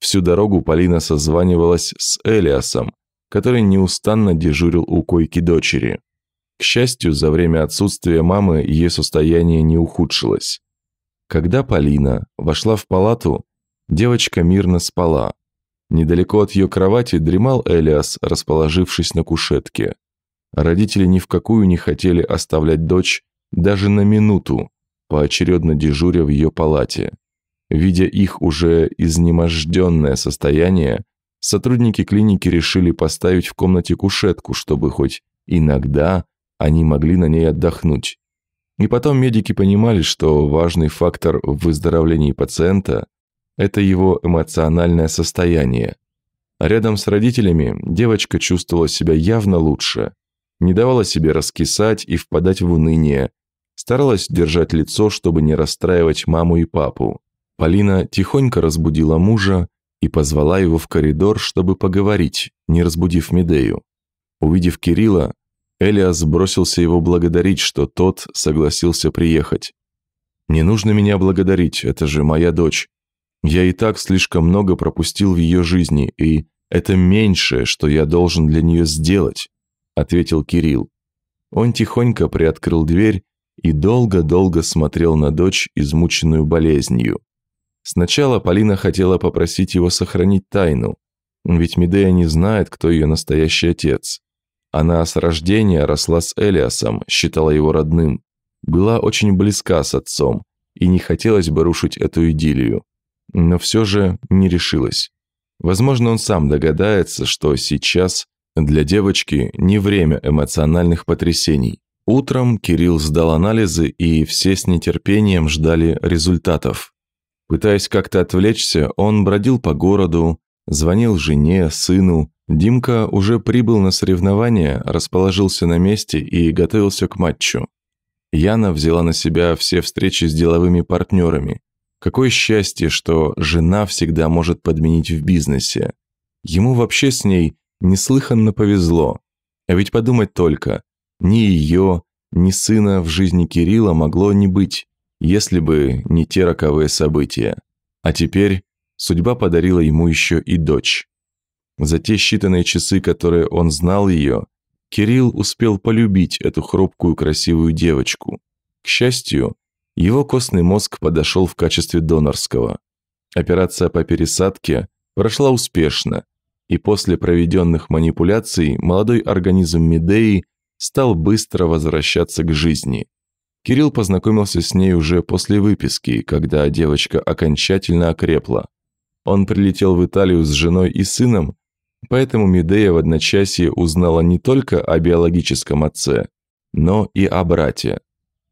Всю дорогу Полина созванивалась с Элиасом, который неустанно дежурил у койки дочери. К счастью, за время отсутствия мамы ее состояние не ухудшилось. Когда Полина вошла в палату, Девочка мирно спала. Недалеко от ее кровати дремал Элиас, расположившись на кушетке. Родители ни в какую не хотели оставлять дочь даже на минуту, поочередно дежуря в ее палате. Видя их уже изнеможденное состояние, сотрудники клиники решили поставить в комнате кушетку, чтобы хоть иногда они могли на ней отдохнуть. И потом медики понимали, что важный фактор в выздоровлении пациента это его эмоциональное состояние. А рядом с родителями девочка чувствовала себя явно лучше, не давала себе раскисать и впадать в уныние, старалась держать лицо, чтобы не расстраивать маму и папу. Полина тихонько разбудила мужа и позвала его в коридор, чтобы поговорить, не разбудив Медею. Увидев Кирилла, Элиас бросился его благодарить, что тот согласился приехать. «Не нужно меня благодарить, это же моя дочь. Я и так слишком много пропустил в ее жизни, и это меньшее, что я должен для нее сделать», — ответил Кирилл. Он тихонько приоткрыл дверь и долго-долго смотрел на дочь, измученную болезнью. Сначала Полина хотела попросить его сохранить тайну, ведь Медея не знает, кто ее настоящий отец. Она с рождения росла с Элиасом, считала его родным, была очень близка с отцом, и не хотелось бы рушить эту идиллию но все же не решилась. Возможно, он сам догадается, что сейчас для девочки не время эмоциональных потрясений. Утром Кирилл сдал анализы, и все с нетерпением ждали результатов. Пытаясь как-то отвлечься, он бродил по городу, звонил жене, сыну. Димка уже прибыл на соревнования, расположился на месте и готовился к матчу. Яна взяла на себя все встречи с деловыми партнерами. Какое счастье, что жена всегда может подменить в бизнесе. Ему вообще с ней неслыханно повезло. А ведь подумать только, ни ее, ни сына в жизни Кирилла могло не быть, если бы не те роковые события. А теперь судьба подарила ему еще и дочь. За те считанные часы, которые он знал ее, Кирилл успел полюбить эту хрупкую красивую девочку. К счастью, его костный мозг подошел в качестве донорского. Операция по пересадке прошла успешно, и после проведенных манипуляций молодой организм Медеи стал быстро возвращаться к жизни. Кирилл познакомился с ней уже после выписки, когда девочка окончательно окрепла. Он прилетел в Италию с женой и сыном, поэтому Медея в одночасье узнала не только о биологическом отце, но и о брате.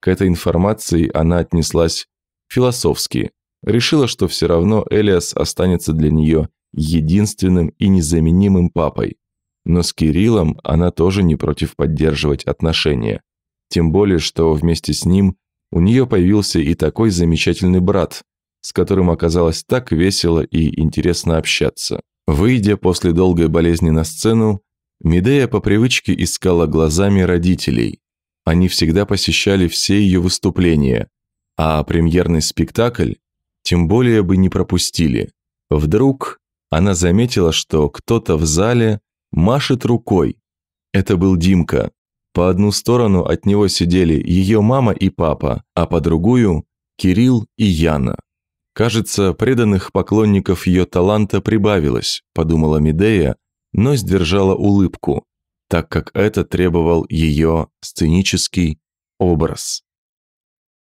К этой информации она отнеслась философски, решила, что все равно Элиас останется для нее единственным и незаменимым папой. Но с Кириллом она тоже не против поддерживать отношения. Тем более, что вместе с ним у нее появился и такой замечательный брат, с которым оказалось так весело и интересно общаться. Выйдя после долгой болезни на сцену, Медея по привычке искала глазами родителей, они всегда посещали все ее выступления, а премьерный спектакль тем более бы не пропустили. Вдруг она заметила, что кто-то в зале машет рукой. Это был Димка. По одну сторону от него сидели ее мама и папа, а по другую – Кирилл и Яна. Кажется, преданных поклонников ее таланта прибавилось, подумала Медея, но сдержала улыбку так как это требовал ее сценический образ.